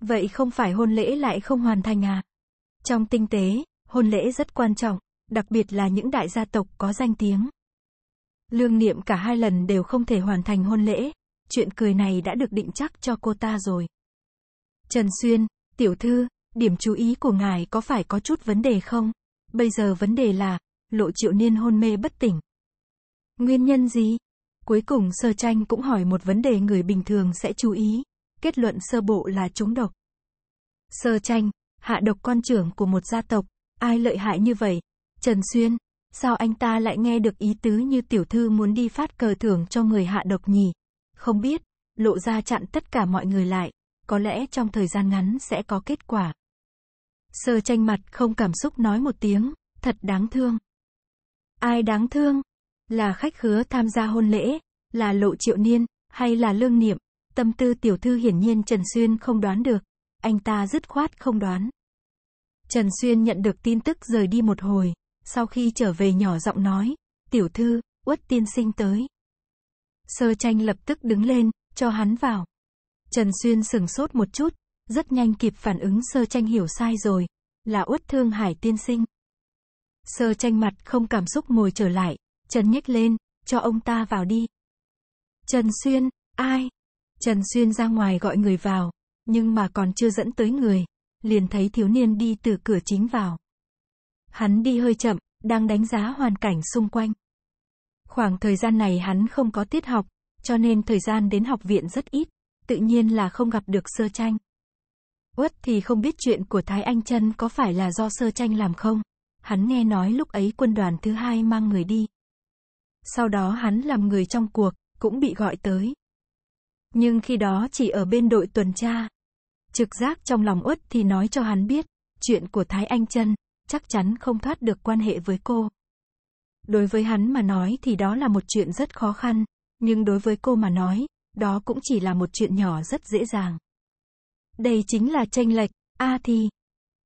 Vậy không phải hôn lễ lại không hoàn thành à? Trong tinh tế, hôn lễ rất quan trọng, đặc biệt là những đại gia tộc có danh tiếng. Lương niệm cả hai lần đều không thể hoàn thành hôn lễ, chuyện cười này đã được định chắc cho cô ta rồi. Trần Xuyên, tiểu thư, điểm chú ý của ngài có phải có chút vấn đề không? Bây giờ vấn đề là, lộ triệu niên hôn mê bất tỉnh. Nguyên nhân gì? Cuối cùng sơ tranh cũng hỏi một vấn đề người bình thường sẽ chú ý kết luận sơ bộ là trúng độc. Sơ tranh, hạ độc con trưởng của một gia tộc, ai lợi hại như vậy? Trần Xuyên, sao anh ta lại nghe được ý tứ như tiểu thư muốn đi phát cờ thưởng cho người hạ độc nhỉ? Không biết, lộ ra chặn tất cả mọi người lại, có lẽ trong thời gian ngắn sẽ có kết quả. Sơ tranh mặt không cảm xúc nói một tiếng, thật đáng thương. Ai đáng thương? Là khách khứa tham gia hôn lễ, là lộ triệu niên, hay là lương niệm? Tâm tư tiểu thư hiển nhiên Trần Xuyên không đoán được, anh ta dứt khoát không đoán. Trần Xuyên nhận được tin tức rời đi một hồi, sau khi trở về nhỏ giọng nói, tiểu thư, uất tiên sinh tới. Sơ tranh lập tức đứng lên, cho hắn vào. Trần Xuyên sừng sốt một chút, rất nhanh kịp phản ứng sơ tranh hiểu sai rồi, là uất thương hải tiên sinh. Sơ tranh mặt không cảm xúc ngồi trở lại, Trần nhếch lên, cho ông ta vào đi. Trần Xuyên, ai? Trần Xuyên ra ngoài gọi người vào, nhưng mà còn chưa dẫn tới người, liền thấy thiếu niên đi từ cửa chính vào. Hắn đi hơi chậm, đang đánh giá hoàn cảnh xung quanh. Khoảng thời gian này hắn không có tiết học, cho nên thời gian đến học viện rất ít, tự nhiên là không gặp được sơ tranh. Uất thì không biết chuyện của Thái Anh Trân có phải là do sơ tranh làm không? Hắn nghe nói lúc ấy quân đoàn thứ hai mang người đi. Sau đó hắn làm người trong cuộc, cũng bị gọi tới. Nhưng khi đó chỉ ở bên đội tuần tra. Trực giác trong lòng uất thì nói cho hắn biết, chuyện của Thái Anh Trân chắc chắn không thoát được quan hệ với cô. Đối với hắn mà nói thì đó là một chuyện rất khó khăn, nhưng đối với cô mà nói, đó cũng chỉ là một chuyện nhỏ rất dễ dàng. Đây chính là tranh lệch, a à thì.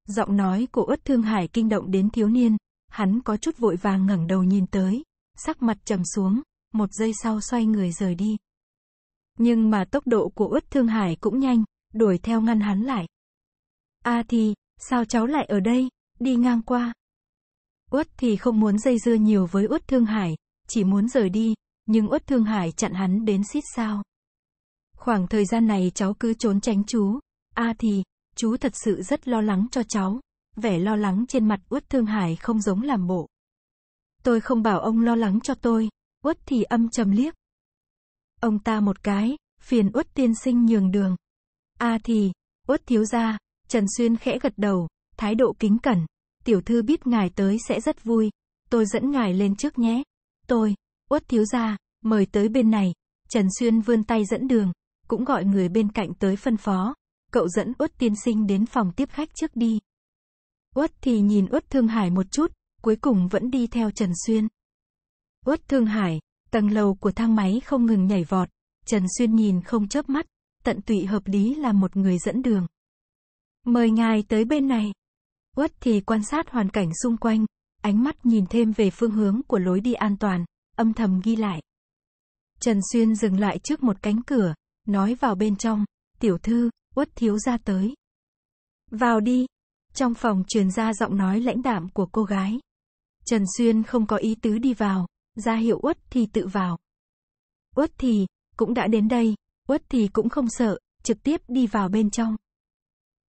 Giọng nói của Uất Thương Hải kinh động đến thiếu niên, hắn có chút vội vàng ngẩng đầu nhìn tới, sắc mặt trầm xuống, một giây sau xoay người rời đi. Nhưng mà tốc độ của Út Thương Hải cũng nhanh, đuổi theo ngăn hắn lại. A thì, sao cháu lại ở đây, đi ngang qua. Uất thì không muốn dây dưa nhiều với Uất Thương Hải, chỉ muốn rời đi, nhưng Uất Thương Hải chặn hắn đến xít sao. Khoảng thời gian này cháu cứ trốn tránh chú. A thì, chú thật sự rất lo lắng cho cháu. Vẻ lo lắng trên mặt Uất Thương Hải không giống làm bộ. Tôi không bảo ông lo lắng cho tôi. Uất thì âm trầm liếc. Ông ta một cái, phiền uất tiên sinh nhường đường. A à thì, uất thiếu gia, Trần Xuyên khẽ gật đầu, thái độ kính cẩn. Tiểu thư biết ngài tới sẽ rất vui, tôi dẫn ngài lên trước nhé. Tôi, uất thiếu gia, mời tới bên này. Trần Xuyên vươn tay dẫn đường, cũng gọi người bên cạnh tới phân phó. Cậu dẫn uất tiên sinh đến phòng tiếp khách trước đi. Uất thì nhìn uất Thương Hải một chút, cuối cùng vẫn đi theo Trần Xuyên. Uất Thương Hải, Tầng lầu của thang máy không ngừng nhảy vọt, Trần Xuyên nhìn không chớp mắt, tận tụy hợp lý là một người dẫn đường. Mời ngài tới bên này. Uất thì quan sát hoàn cảnh xung quanh, ánh mắt nhìn thêm về phương hướng của lối đi an toàn, âm thầm ghi lại. Trần Xuyên dừng lại trước một cánh cửa, nói vào bên trong, tiểu thư, Uất thiếu ra tới. Vào đi. Trong phòng truyền ra giọng nói lãnh đạm của cô gái. Trần Xuyên không có ý tứ đi vào, ra hiệu uất thì tự vào. Uất thì, cũng đã đến đây, uất thì cũng không sợ, trực tiếp đi vào bên trong.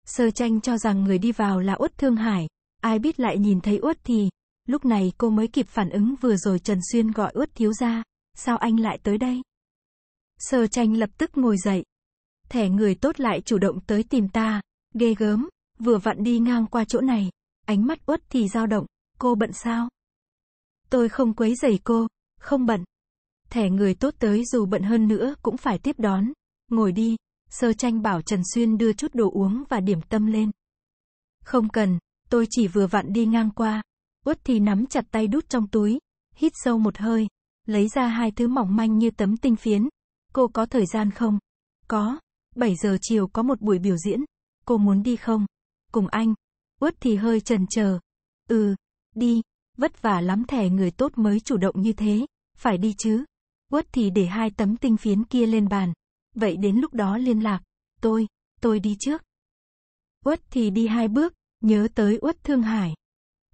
Sơ tranh cho rằng người đi vào là uất thương hải, ai biết lại nhìn thấy uất thì, lúc này cô mới kịp phản ứng vừa rồi Trần Xuyên gọi uất thiếu ra, sao anh lại tới đây? Sơ tranh lập tức ngồi dậy. Thẻ người tốt lại chủ động tới tìm ta, ghê gớm, vừa vặn đi ngang qua chỗ này, ánh mắt uất thì dao động, cô bận sao? Tôi không quấy giày cô, không bận. Thẻ người tốt tới dù bận hơn nữa cũng phải tiếp đón. Ngồi đi, sơ tranh bảo Trần Xuyên đưa chút đồ uống và điểm tâm lên. Không cần, tôi chỉ vừa vặn đi ngang qua. út thì nắm chặt tay đút trong túi, hít sâu một hơi, lấy ra hai thứ mỏng manh như tấm tinh phiến. Cô có thời gian không? Có. 7 giờ chiều có một buổi biểu diễn. Cô muốn đi không? Cùng anh. út thì hơi chần chờ. Ừ, đi vất vả lắm thẻ người tốt mới chủ động như thế, phải đi chứ. Quất thì để hai tấm tinh phiến kia lên bàn. Vậy đến lúc đó liên lạc, tôi, tôi đi trước. Uất thì đi hai bước, nhớ tới Uất Thương Hải.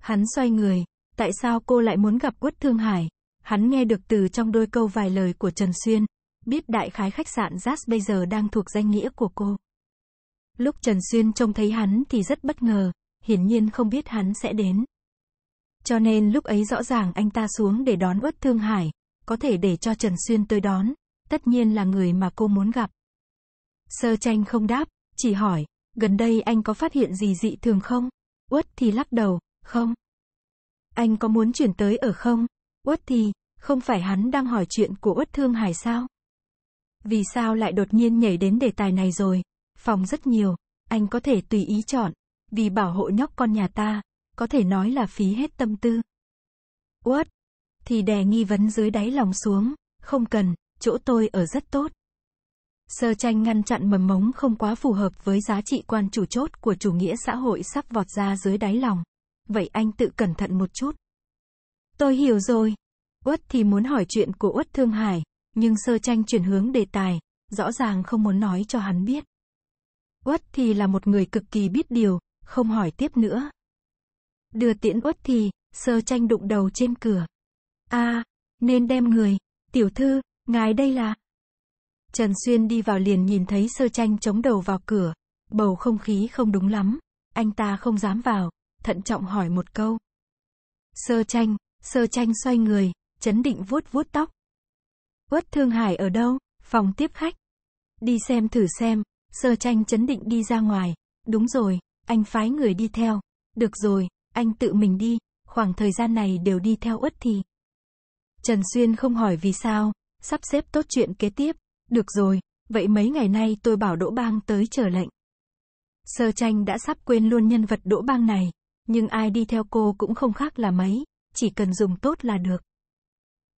Hắn xoay người, tại sao cô lại muốn gặp Uất Thương Hải? Hắn nghe được từ trong đôi câu vài lời của Trần Xuyên, biết đại khái khách sạn Jazz bây giờ đang thuộc danh nghĩa của cô. Lúc Trần Xuyên trông thấy hắn thì rất bất ngờ, hiển nhiên không biết hắn sẽ đến. Cho nên lúc ấy rõ ràng anh ta xuống để đón Uất Thương Hải, có thể để cho Trần Xuyên tới đón, tất nhiên là người mà cô muốn gặp. Sơ tranh không đáp, chỉ hỏi, gần đây anh có phát hiện gì dị thường không? Uất thì lắc đầu, không. Anh có muốn chuyển tới ở không? Uất thì, không phải hắn đang hỏi chuyện của Uất Thương Hải sao? Vì sao lại đột nhiên nhảy đến đề tài này rồi? Phòng rất nhiều, anh có thể tùy ý chọn, vì bảo hộ nhóc con nhà ta, có thể nói là phí hết tâm tư. What? Thì đè nghi vấn dưới đáy lòng xuống, không cần, chỗ tôi ở rất tốt. Sơ tranh ngăn chặn mầm mống không quá phù hợp với giá trị quan chủ chốt của chủ nghĩa xã hội sắp vọt ra dưới đáy lòng. Vậy anh tự cẩn thận một chút. Tôi hiểu rồi. Uất thì muốn hỏi chuyện của Uất Thương Hải, nhưng sơ tranh chuyển hướng đề tài, rõ ràng không muốn nói cho hắn biết. Uất thì là một người cực kỳ biết điều, không hỏi tiếp nữa, Đưa tiễn uất thì, sơ tranh đụng đầu trên cửa. a à, nên đem người, tiểu thư, ngài đây là. Trần Xuyên đi vào liền nhìn thấy sơ tranh chống đầu vào cửa, bầu không khí không đúng lắm, anh ta không dám vào, thận trọng hỏi một câu. Sơ tranh, sơ tranh xoay người, chấn định vuốt vuốt tóc. Uất Thương Hải ở đâu? Phòng tiếp khách. Đi xem thử xem, sơ tranh chấn định đi ra ngoài. Đúng rồi, anh phái người đi theo. Được rồi, anh tự mình đi, khoảng thời gian này đều đi theo Uất thì. Trần Xuyên không hỏi vì sao, sắp xếp tốt chuyện kế tiếp, được rồi, vậy mấy ngày nay tôi bảo Đỗ Bang tới chờ lệnh. Sơ tranh đã sắp quên luôn nhân vật Đỗ Bang này, nhưng ai đi theo cô cũng không khác là mấy, chỉ cần dùng tốt là được.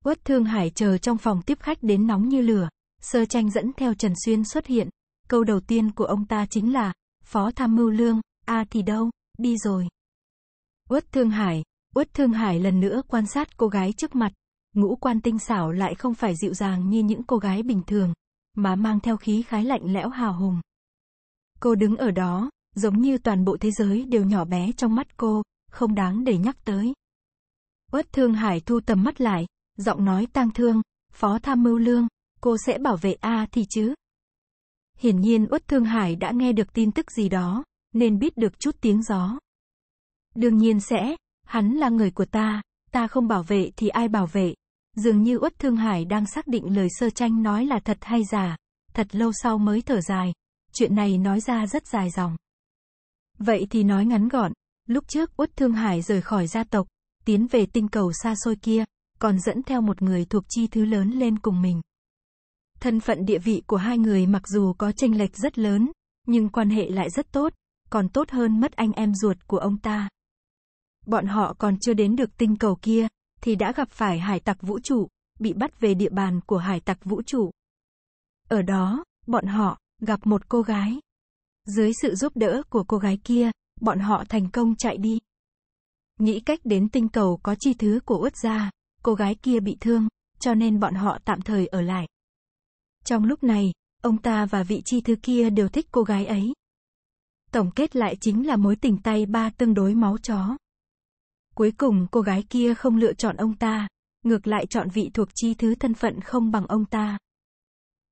Uất Thương Hải chờ trong phòng tiếp khách đến nóng như lửa, sơ tranh dẫn theo Trần Xuyên xuất hiện. Câu đầu tiên của ông ta chính là, Phó Tham Mưu Lương, a thì đâu, đi rồi. Uất Thương Hải, Uất Thương Hải lần nữa quan sát cô gái trước mặt. Ngũ quan tinh xảo lại không phải dịu dàng như những cô gái bình thường, mà mang theo khí khái lạnh lẽo hào hùng. Cô đứng ở đó, giống như toàn bộ thế giới đều nhỏ bé trong mắt cô, không đáng để nhắc tới. Uất Thương Hải thu tầm mắt lại, giọng nói tang thương, "Phó tham mưu Lương, cô sẽ bảo vệ a thì chứ?" Hiển nhiên Uất Thương Hải đã nghe được tin tức gì đó, nên biết được chút tiếng gió. Đương nhiên sẽ, hắn là người của ta, ta không bảo vệ thì ai bảo vệ. Dường như Uất Thương Hải đang xác định lời sơ tranh nói là thật hay giả, thật lâu sau mới thở dài. Chuyện này nói ra rất dài dòng. Vậy thì nói ngắn gọn, lúc trước Uất Thương Hải rời khỏi gia tộc, tiến về tinh cầu xa xôi kia, còn dẫn theo một người thuộc chi thứ lớn lên cùng mình. Thân phận địa vị của hai người mặc dù có tranh lệch rất lớn, nhưng quan hệ lại rất tốt, còn tốt hơn mất anh em ruột của ông ta bọn họ còn chưa đến được tinh cầu kia, thì đã gặp phải hải tặc vũ trụ, bị bắt về địa bàn của hải tặc vũ trụ. Ở đó, bọn họ gặp một cô gái. Dưới sự giúp đỡ của cô gái kia, bọn họ thành công chạy đi. Nghĩ cách đến tinh cầu có chi thứ của út gia, cô gái kia bị thương, cho nên bọn họ tạm thời ở lại. Trong lúc này, ông ta và vị chi thứ kia đều thích cô gái ấy. Tổng kết lại chính là mối tình tay ba tương đối máu chó. Cuối cùng cô gái kia không lựa chọn ông ta, ngược lại chọn vị thuộc chi thứ thân phận không bằng ông ta.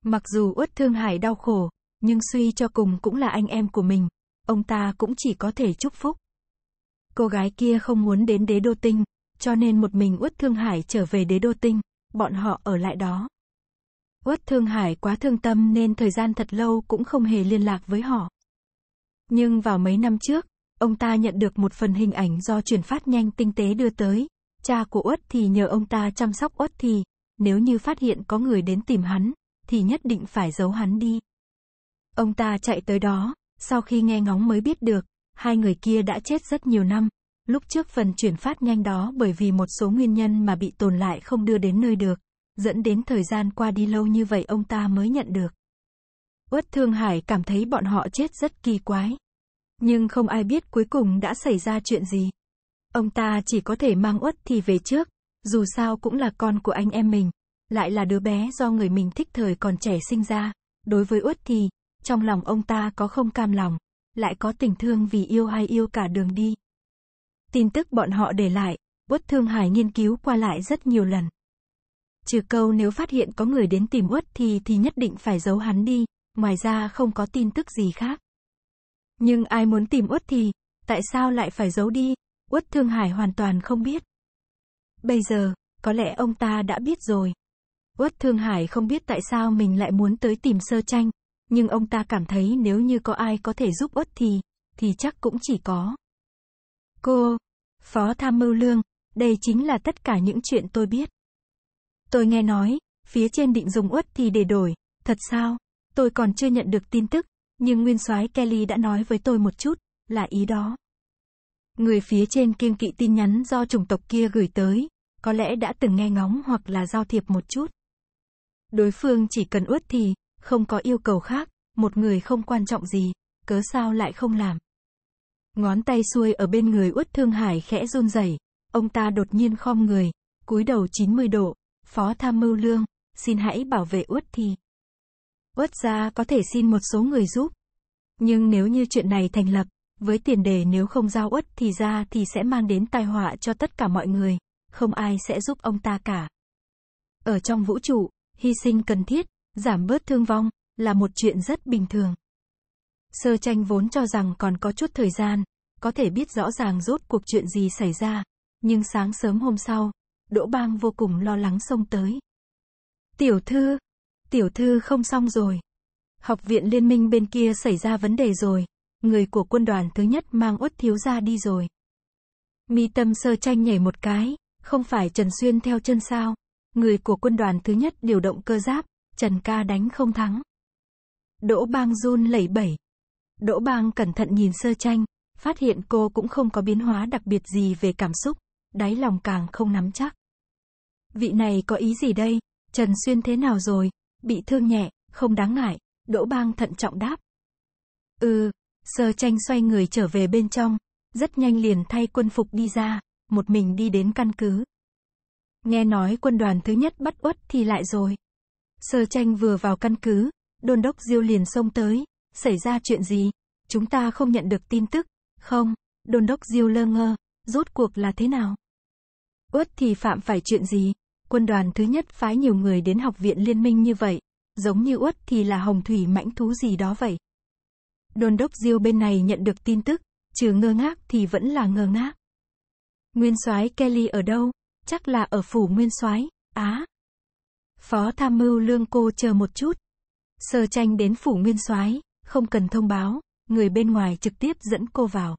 Mặc dù Uất Thương Hải đau khổ, nhưng suy cho cùng cũng là anh em của mình, ông ta cũng chỉ có thể chúc phúc. Cô gái kia không muốn đến đế đô tinh, cho nên một mình Uất Thương Hải trở về đế đô tinh, bọn họ ở lại đó. Uất Thương Hải quá thương tâm nên thời gian thật lâu cũng không hề liên lạc với họ. Nhưng vào mấy năm trước, ông ta nhận được một phần hình ảnh do truyền phát nhanh tinh tế đưa tới. Cha của Uất thì nhờ ông ta chăm sóc Uất thì, nếu như phát hiện có người đến tìm hắn, thì nhất định phải giấu hắn đi. Ông ta chạy tới đó, sau khi nghe ngóng mới biết được, hai người kia đã chết rất nhiều năm. Lúc trước phần chuyển phát nhanh đó bởi vì một số nguyên nhân mà bị tồn lại không đưa đến nơi được, dẫn đến thời gian qua đi lâu như vậy ông ta mới nhận được. Uất Thương Hải cảm thấy bọn họ chết rất kỳ quái. Nhưng không ai biết cuối cùng đã xảy ra chuyện gì. Ông ta chỉ có thể mang uất thì về trước, dù sao cũng là con của anh em mình, lại là đứa bé do người mình thích thời còn trẻ sinh ra. Đối với uất thì, trong lòng ông ta có không cam lòng, lại có tình thương vì yêu hay yêu cả đường đi. Tin tức bọn họ để lại, Uất Thương Hải nghiên cứu qua lại rất nhiều lần. Trừ câu nếu phát hiện có người đến tìm Uất thì thì nhất định phải giấu hắn đi, ngoài ra không có tin tức gì khác. Nhưng ai muốn tìm Uất thì, tại sao lại phải giấu đi? Uất Thương Hải hoàn toàn không biết. Bây giờ, có lẽ ông ta đã biết rồi. Uất Thương Hải không biết tại sao mình lại muốn tới tìm sơ tranh, nhưng ông ta cảm thấy nếu như có ai có thể giúp Uất thì, thì chắc cũng chỉ có. Cô, Phó Tham Mưu Lương, đây chính là tất cả những chuyện tôi biết. Tôi nghe nói, phía trên định dùng Uất thì để đổi, thật sao? Tôi còn chưa nhận được tin tức, nhưng nguyên soái Kelly đã nói với tôi một chút, là ý đó. Người phía trên kiêng kỵ tin nhắn do chủng tộc kia gửi tới, có lẽ đã từng nghe ngóng hoặc là giao thiệp một chút. Đối phương chỉ cần uất thì, không có yêu cầu khác, một người không quan trọng gì, cớ sao lại không làm. Ngón tay xuôi ở bên người uất thương hải khẽ run rẩy, ông ta đột nhiên khom người, cúi đầu 90 độ, phó tham mưu lương, xin hãy bảo vệ uất thì uất gia có thể xin một số người giúp. Nhưng nếu như chuyện này thành lập, với tiền đề nếu không giao uất thì ra thì sẽ mang đến tai họa cho tất cả mọi người, không ai sẽ giúp ông ta cả. Ở trong vũ trụ, hy sinh cần thiết, giảm bớt thương vong, là một chuyện rất bình thường. Sơ tranh vốn cho rằng còn có chút thời gian, có thể biết rõ ràng rốt cuộc chuyện gì xảy ra, nhưng sáng sớm hôm sau, Đỗ Bang vô cùng lo lắng xông tới. Tiểu thư, Tiểu thư không xong rồi. Học viện liên minh bên kia xảy ra vấn đề rồi. Người của quân đoàn thứ nhất mang út thiếu ra đi rồi. Mi tâm sơ tranh nhảy một cái, không phải Trần Xuyên theo chân sao. Người của quân đoàn thứ nhất điều động cơ giáp, Trần ca đánh không thắng. Đỗ bang run lẩy bẩy. Đỗ bang cẩn thận nhìn sơ tranh, phát hiện cô cũng không có biến hóa đặc biệt gì về cảm xúc, đáy lòng càng không nắm chắc. Vị này có ý gì đây? Trần Xuyên thế nào rồi? Bị thương nhẹ, không đáng ngại, Đỗ Bang thận trọng đáp. Ừ, Sơ tranh xoay người trở về bên trong, rất nhanh liền thay quân phục đi ra, một mình đi đến căn cứ. Nghe nói quân đoàn thứ nhất bắt uất thì lại rồi. Sơ tranh vừa vào căn cứ, đôn đốc diêu liền xông tới, xảy ra chuyện gì, chúng ta không nhận được tin tức, không, đôn đốc diêu lơ ngơ, rốt cuộc là thế nào? Uất thì phạm phải chuyện gì? quân đoàn thứ nhất phái nhiều người đến học viện liên minh như vậy, giống như uất thì là hồng thủy mãnh thú gì đó vậy. đồn đốc Diêu bên này nhận được tin tức, trừ ngơ ngác thì vẫn là ngơ ngác. Nguyên soái Kelly ở đâu? Chắc là ở phủ Nguyên soái, á. Phó tham mưu Lương Cô chờ một chút. Sơ Tranh đến phủ Nguyên soái, không cần thông báo, người bên ngoài trực tiếp dẫn cô vào.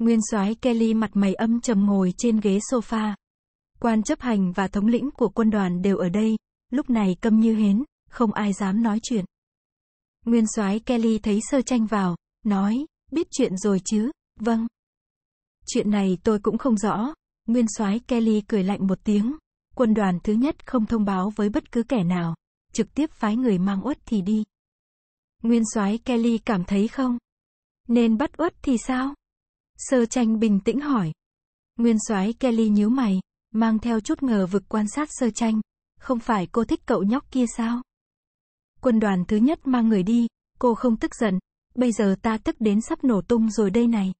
Nguyên soái Kelly mặt mày âm trầm ngồi trên ghế sofa, quan chấp hành và thống lĩnh của quân đoàn đều ở đây, lúc này câm như hến, không ai dám nói chuyện. Nguyên soái Kelly thấy sơ tranh vào, nói, biết chuyện rồi chứ, vâng. Chuyện này tôi cũng không rõ, nguyên soái Kelly cười lạnh một tiếng, quân đoàn thứ nhất không thông báo với bất cứ kẻ nào, trực tiếp phái người mang uất thì đi. Nguyên soái Kelly cảm thấy không? Nên bắt uất thì sao? Sơ tranh bình tĩnh hỏi. Nguyên soái Kelly nhíu mày, mang theo chút ngờ vực quan sát sơ tranh. Không phải cô thích cậu nhóc kia sao? Quân đoàn thứ nhất mang người đi, cô không tức giận. Bây giờ ta tức đến sắp nổ tung rồi đây này.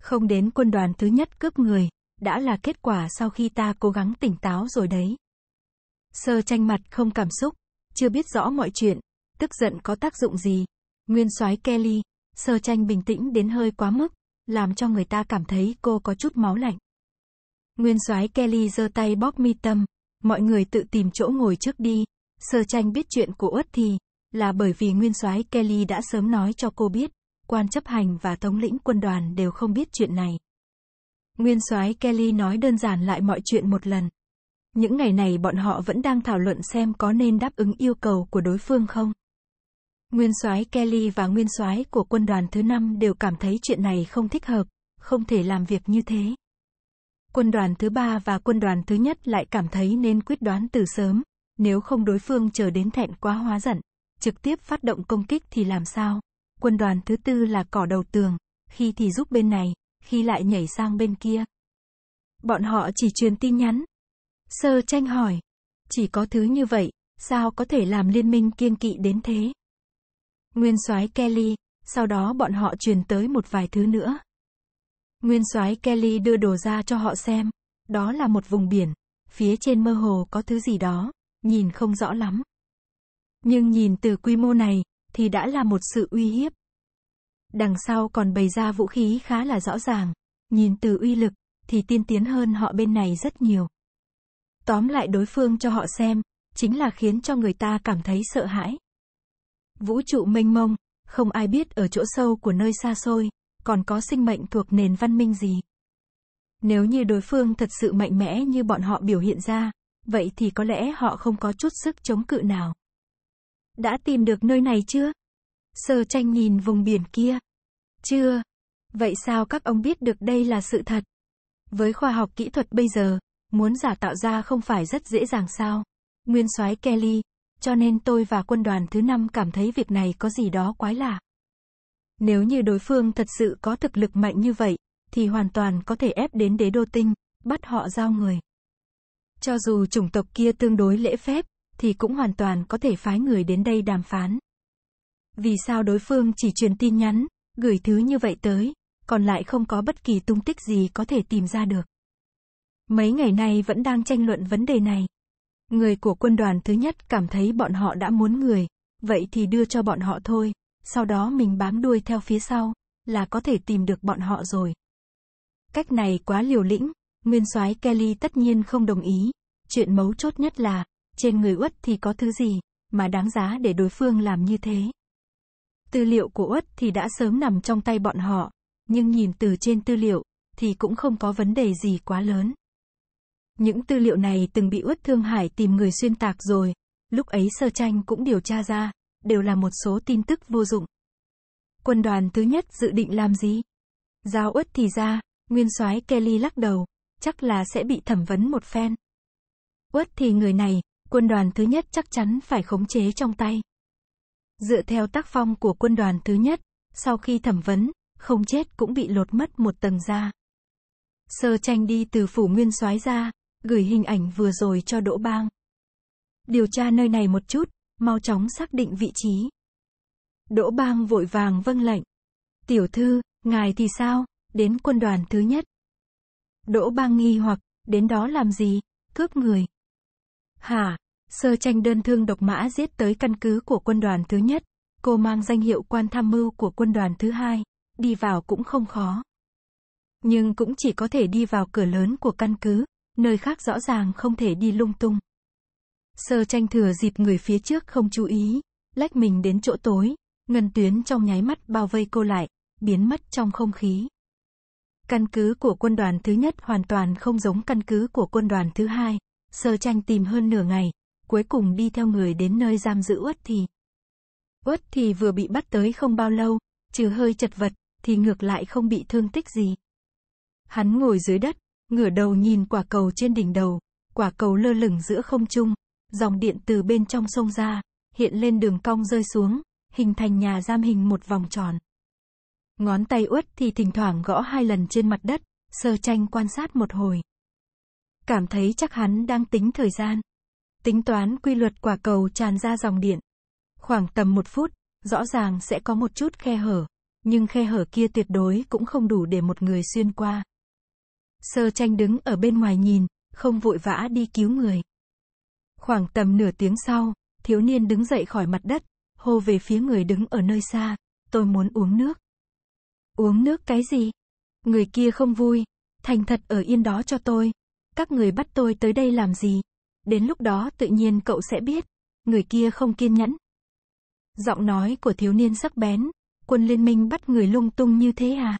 Không đến quân đoàn thứ nhất cướp người, đã là kết quả sau khi ta cố gắng tỉnh táo rồi đấy. Sơ tranh mặt không cảm xúc, chưa biết rõ mọi chuyện, tức giận có tác dụng gì. Nguyên soái Kelly, sơ tranh bình tĩnh đến hơi quá mức, làm cho người ta cảm thấy cô có chút máu lạnh. Nguyên soái Kelly giơ tay bóp mi tâm. Mọi người tự tìm chỗ ngồi trước đi. Sơ tranh biết chuyện của Uất thì, là bởi vì nguyên soái Kelly đã sớm nói cho cô biết, quan chấp hành và thống lĩnh quân đoàn đều không biết chuyện này. Nguyên soái Kelly nói đơn giản lại mọi chuyện một lần. Những ngày này bọn họ vẫn đang thảo luận xem có nên đáp ứng yêu cầu của đối phương không. Nguyên soái Kelly và nguyên soái của quân đoàn thứ năm đều cảm thấy chuyện này không thích hợp, không thể làm việc như thế quân đoàn thứ ba và quân đoàn thứ nhất lại cảm thấy nên quyết đoán từ sớm, nếu không đối phương chờ đến thẹn quá hóa giận, trực tiếp phát động công kích thì làm sao? Quân đoàn thứ tư là cỏ đầu tường, khi thì giúp bên này, khi lại nhảy sang bên kia. Bọn họ chỉ truyền tin nhắn. Sơ tranh hỏi, chỉ có thứ như vậy, sao có thể làm liên minh kiêng kỵ đến thế? Nguyên soái Kelly, sau đó bọn họ truyền tới một vài thứ nữa. Nguyên soái Kelly đưa đồ ra cho họ xem. Đó là một vùng biển. Phía trên mơ hồ có thứ gì đó. Nhìn không rõ lắm. Nhưng nhìn từ quy mô này, thì đã là một sự uy hiếp. Đằng sau còn bày ra vũ khí khá là rõ ràng. Nhìn từ uy lực, thì tiên tiến hơn họ bên này rất nhiều. Tóm lại đối phương cho họ xem, chính là khiến cho người ta cảm thấy sợ hãi. Vũ trụ mênh mông, không ai biết ở chỗ sâu của nơi xa xôi, còn có sinh mệnh thuộc nền văn minh gì. Nếu như đối phương thật sự mạnh mẽ như bọn họ biểu hiện ra, vậy thì có lẽ họ không có chút sức chống cự nào. Đã tìm được nơi này chưa? Sơ tranh nhìn vùng biển kia. Chưa. Vậy sao các ông biết được đây là sự thật? Với khoa học kỹ thuật bây giờ, muốn giả tạo ra không phải rất dễ dàng sao? Nguyên soái Kelly, cho nên tôi và quân đoàn thứ năm cảm thấy việc này có gì đó quái lạ. Nếu như đối phương thật sự có thực lực mạnh như vậy, thì hoàn toàn có thể ép đến đế đô tinh, bắt họ giao người. Cho dù chủng tộc kia tương đối lễ phép, thì cũng hoàn toàn có thể phái người đến đây đàm phán. Vì sao đối phương chỉ truyền tin nhắn, gửi thứ như vậy tới, còn lại không có bất kỳ tung tích gì có thể tìm ra được. Mấy ngày nay vẫn đang tranh luận vấn đề này. Người của quân đoàn thứ nhất cảm thấy bọn họ đã muốn người, vậy thì đưa cho bọn họ thôi sau đó mình bám đuôi theo phía sau, là có thể tìm được bọn họ rồi. Cách này quá liều lĩnh, nguyên soái Kelly tất nhiên không đồng ý. Chuyện mấu chốt nhất là, trên người Uất thì có thứ gì, mà đáng giá để đối phương làm như thế. Tư liệu của Uất thì đã sớm nằm trong tay bọn họ, nhưng nhìn từ trên tư liệu, thì cũng không có vấn đề gì quá lớn. Những tư liệu này từng bị Uất Thương Hải tìm người xuyên tạc rồi, lúc ấy sơ tranh cũng điều tra ra, đều là một số tin tức vô dụng. Quân đoàn thứ nhất dự định làm gì? Giao uất thì ra, nguyên soái Kelly lắc đầu, chắc là sẽ bị thẩm vấn một phen. Uất thì người này, quân đoàn thứ nhất chắc chắn phải khống chế trong tay. Dựa theo tác phong của quân đoàn thứ nhất, sau khi thẩm vấn, không chết cũng bị lột mất một tầng da. Sơ tranh đi từ phủ nguyên soái ra, gửi hình ảnh vừa rồi cho Đỗ Bang. Điều tra nơi này một chút, mau chóng xác định vị trí. Đỗ Bang vội vàng vâng lệnh. Tiểu thư, ngài thì sao, đến quân đoàn thứ nhất. Đỗ Bang nghi hoặc, đến đó làm gì, cướp người. Hả, sơ tranh đơn thương độc mã giết tới căn cứ của quân đoàn thứ nhất, cô mang danh hiệu quan tham mưu của quân đoàn thứ hai, đi vào cũng không khó. Nhưng cũng chỉ có thể đi vào cửa lớn của căn cứ, nơi khác rõ ràng không thể đi lung tung. Sơ tranh thừa dịp người phía trước không chú ý, lách mình đến chỗ tối, ngân tuyến trong nháy mắt bao vây cô lại, biến mất trong không khí. Căn cứ của quân đoàn thứ nhất hoàn toàn không giống căn cứ của quân đoàn thứ hai, sơ tranh tìm hơn nửa ngày, cuối cùng đi theo người đến nơi giam giữ Uất Thì. Uất Thì vừa bị bắt tới không bao lâu, trừ hơi chật vật, thì ngược lại không bị thương tích gì. Hắn ngồi dưới đất, ngửa đầu nhìn quả cầu trên đỉnh đầu, quả cầu lơ lửng giữa không trung, dòng điện từ bên trong sông ra, hiện lên đường cong rơi xuống, hình thành nhà giam hình một vòng tròn. Ngón tay uất thì thỉnh thoảng gõ hai lần trên mặt đất, sơ tranh quan sát một hồi. Cảm thấy chắc hắn đang tính thời gian. Tính toán quy luật quả cầu tràn ra dòng điện. Khoảng tầm một phút, rõ ràng sẽ có một chút khe hở, nhưng khe hở kia tuyệt đối cũng không đủ để một người xuyên qua. Sơ tranh đứng ở bên ngoài nhìn, không vội vã đi cứu người. Khoảng tầm nửa tiếng sau, thiếu niên đứng dậy khỏi mặt đất, hô về phía người đứng ở nơi xa, tôi muốn uống nước. Uống nước cái gì? Người kia không vui, thành thật ở yên đó cho tôi. Các người bắt tôi tới đây làm gì? Đến lúc đó tự nhiên cậu sẽ biết, người kia không kiên nhẫn. Giọng nói của thiếu niên sắc bén, quân liên minh bắt người lung tung như thế à?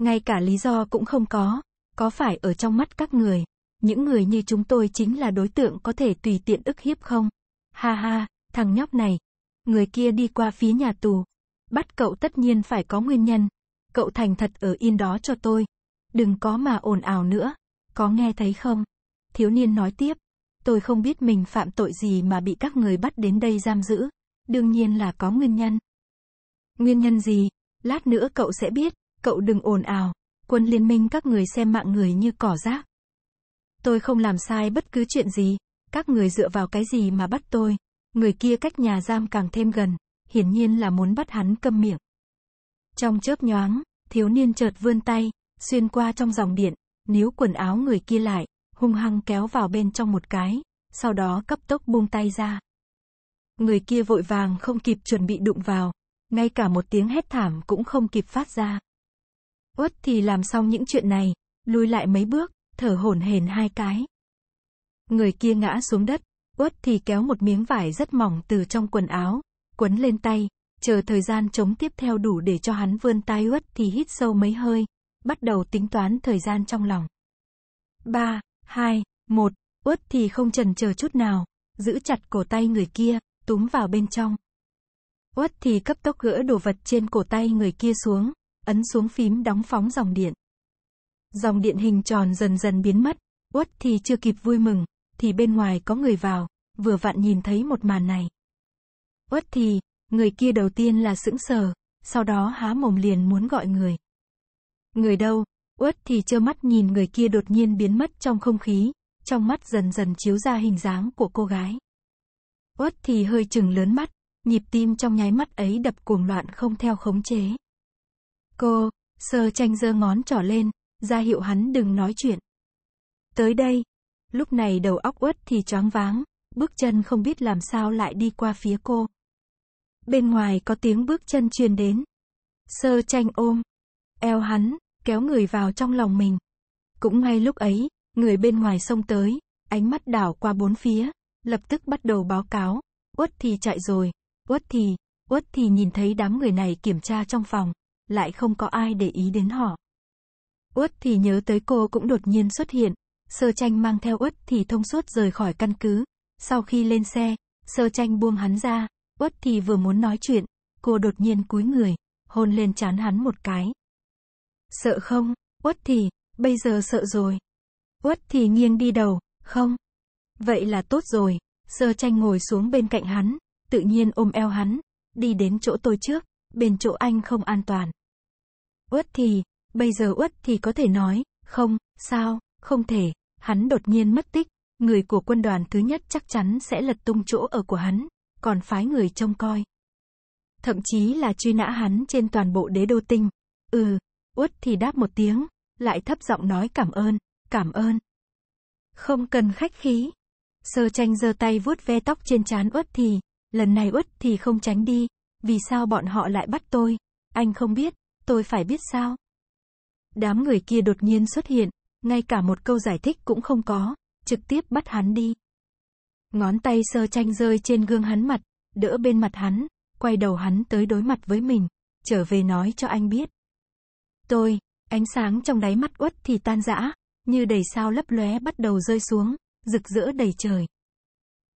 Ngay cả lý do cũng không có, có phải ở trong mắt các người, những người như chúng tôi chính là đối tượng có thể tùy tiện ức hiếp không? Ha ha, thằng nhóc này, người kia đi qua phía nhà tù. Bắt cậu tất nhiên phải có nguyên nhân. Cậu thành thật ở yên đó cho tôi. Đừng có mà ồn ào nữa. Có nghe thấy không? Thiếu niên nói tiếp. Tôi không biết mình phạm tội gì mà bị các người bắt đến đây giam giữ. Đương nhiên là có nguyên nhân. Nguyên nhân gì? Lát nữa cậu sẽ biết. Cậu đừng ồn ào. Quân liên minh các người xem mạng người như cỏ rác tôi không làm sai bất cứ chuyện gì. Các người dựa vào cái gì mà bắt tôi? Người kia cách nhà giam càng thêm gần, hiển nhiên là muốn bắt hắn câm miệng. Trong chớp nhoáng, thiếu niên chợt vươn tay, xuyên qua trong dòng điện, níu quần áo người kia lại, hung hăng kéo vào bên trong một cái, sau đó cấp tốc buông tay ra. Người kia vội vàng không kịp chuẩn bị đụng vào, ngay cả một tiếng hét thảm cũng không kịp phát ra. Uất thì làm xong những chuyện này, lùi lại mấy bước, thở hổn hển hai cái. Người kia ngã xuống đất, uất thì kéo một miếng vải rất mỏng từ trong quần áo, quấn lên tay, chờ thời gian chống tiếp theo đủ để cho hắn vươn tay uất thì hít sâu mấy hơi, bắt đầu tính toán thời gian trong lòng. 3, 2, 1, uất thì không chần chờ chút nào, giữ chặt cổ tay người kia, túm vào bên trong. Uất thì cấp tốc gỡ đồ vật trên cổ tay người kia xuống, ấn xuống phím đóng phóng dòng điện. Dòng điện hình tròn dần dần biến mất, uất thì chưa kịp vui mừng, thì bên ngoài có người vào, vừa vặn nhìn thấy một màn này. Uất thì, người kia đầu tiên là sững sờ, sau đó há mồm liền muốn gọi người. Người đâu? Uất thì trơ mắt nhìn người kia đột nhiên biến mất trong không khí, trong mắt dần dần chiếu ra hình dáng của cô gái. Uất thì hơi chừng lớn mắt, nhịp tim trong nháy mắt ấy đập cuồng loạn không theo khống chế. Cô, sơ tranh giơ ngón trỏ lên, ra hiệu hắn đừng nói chuyện. Tới đây, lúc này đầu óc uất thì choáng váng, bước chân không biết làm sao lại đi qua phía cô. Bên ngoài có tiếng bước chân truyền đến. Sơ tranh ôm, eo hắn, kéo người vào trong lòng mình. Cũng ngay lúc ấy, người bên ngoài xông tới, ánh mắt đảo qua bốn phía, lập tức bắt đầu báo cáo. Uất thì chạy rồi, uất thì, uất thì nhìn thấy đám người này kiểm tra trong phòng, lại không có ai để ý đến họ. Uất thì nhớ tới cô cũng đột nhiên xuất hiện. Sơ tranh mang theo Uất thì thông suốt rời khỏi căn cứ. Sau khi lên xe, sơ tranh buông hắn ra. Uất thì vừa muốn nói chuyện. Cô đột nhiên cúi người, hôn lên chán hắn một cái. Sợ không? Uất thì, bây giờ sợ rồi. Uất thì nghiêng đi đầu, không. Vậy là tốt rồi. Sơ tranh ngồi xuống bên cạnh hắn, tự nhiên ôm eo hắn, đi đến chỗ tôi trước, bên chỗ anh không an toàn. Uất thì, Bây giờ uất thì có thể nói, không, sao, không thể, hắn đột nhiên mất tích, người của quân đoàn thứ nhất chắc chắn sẽ lật tung chỗ ở của hắn, còn phái người trông coi. Thậm chí là truy nã hắn trên toàn bộ đế đô tinh. Ừ, uất thì đáp một tiếng, lại thấp giọng nói cảm ơn, cảm ơn. Không cần khách khí. Sơ tranh giơ tay vuốt ve tóc trên trán uất thì, lần này uất thì không tránh đi, vì sao bọn họ lại bắt tôi, anh không biết, tôi phải biết sao. Đám người kia đột nhiên xuất hiện, ngay cả một câu giải thích cũng không có, trực tiếp bắt hắn đi. Ngón tay sơ tranh rơi trên gương hắn mặt, đỡ bên mặt hắn, quay đầu hắn tới đối mặt với mình, trở về nói cho anh biết. Tôi, ánh sáng trong đáy mắt uất thì tan rã, như đầy sao lấp lóe bắt đầu rơi xuống, rực rỡ đầy trời.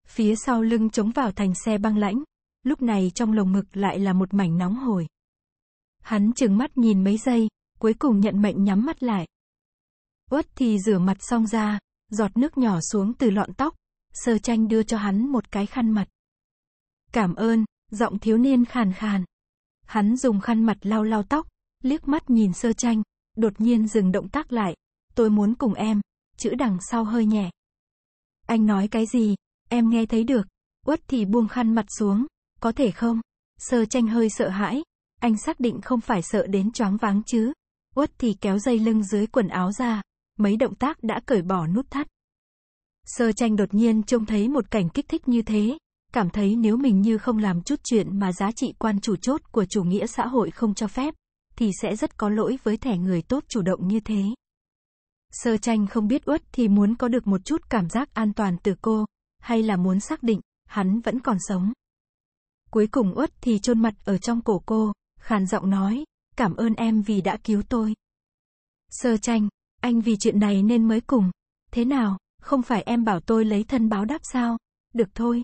Phía sau lưng chống vào thành xe băng lãnh, lúc này trong lồng ngực lại là một mảnh nóng hồi. Hắn chừng mắt nhìn mấy giây, cuối cùng nhận mệnh nhắm mắt lại. Uất thì rửa mặt xong ra, giọt nước nhỏ xuống từ lọn tóc, sơ tranh đưa cho hắn một cái khăn mặt. Cảm ơn, giọng thiếu niên khàn khàn. Hắn dùng khăn mặt lau lau tóc, liếc mắt nhìn sơ tranh, đột nhiên dừng động tác lại. Tôi muốn cùng em, chữ đằng sau hơi nhẹ. Anh nói cái gì, em nghe thấy được. Uất thì buông khăn mặt xuống, có thể không? Sơ tranh hơi sợ hãi, anh xác định không phải sợ đến choáng váng chứ. Uất thì kéo dây lưng dưới quần áo ra, mấy động tác đã cởi bỏ nút thắt. Sơ tranh đột nhiên trông thấy một cảnh kích thích như thế, cảm thấy nếu mình như không làm chút chuyện mà giá trị quan chủ chốt của chủ nghĩa xã hội không cho phép, thì sẽ rất có lỗi với thẻ người tốt chủ động như thế. Sơ tranh không biết uất thì muốn có được một chút cảm giác an toàn từ cô, hay là muốn xác định, hắn vẫn còn sống. Cuối cùng uất thì chôn mặt ở trong cổ cô, khàn giọng nói, cảm ơn em vì đã cứu tôi. Sơ tranh, anh vì chuyện này nên mới cùng. Thế nào, không phải em bảo tôi lấy thân báo đáp sao? Được thôi.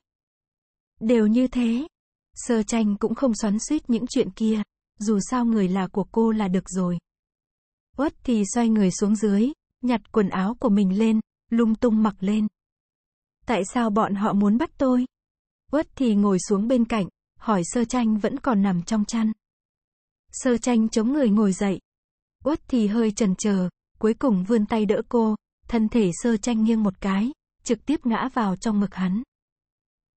Đều như thế. Sơ tranh cũng không xoắn suýt những chuyện kia. Dù sao người là của cô là được rồi. Uất thì xoay người xuống dưới, nhặt quần áo của mình lên, lung tung mặc lên. Tại sao bọn họ muốn bắt tôi? Uất thì ngồi xuống bên cạnh, hỏi sơ tranh vẫn còn nằm trong chăn. Sơ tranh chống người ngồi dậy. Uất thì hơi chần chờ, cuối cùng vươn tay đỡ cô, thân thể sơ tranh nghiêng một cái, trực tiếp ngã vào trong ngực hắn.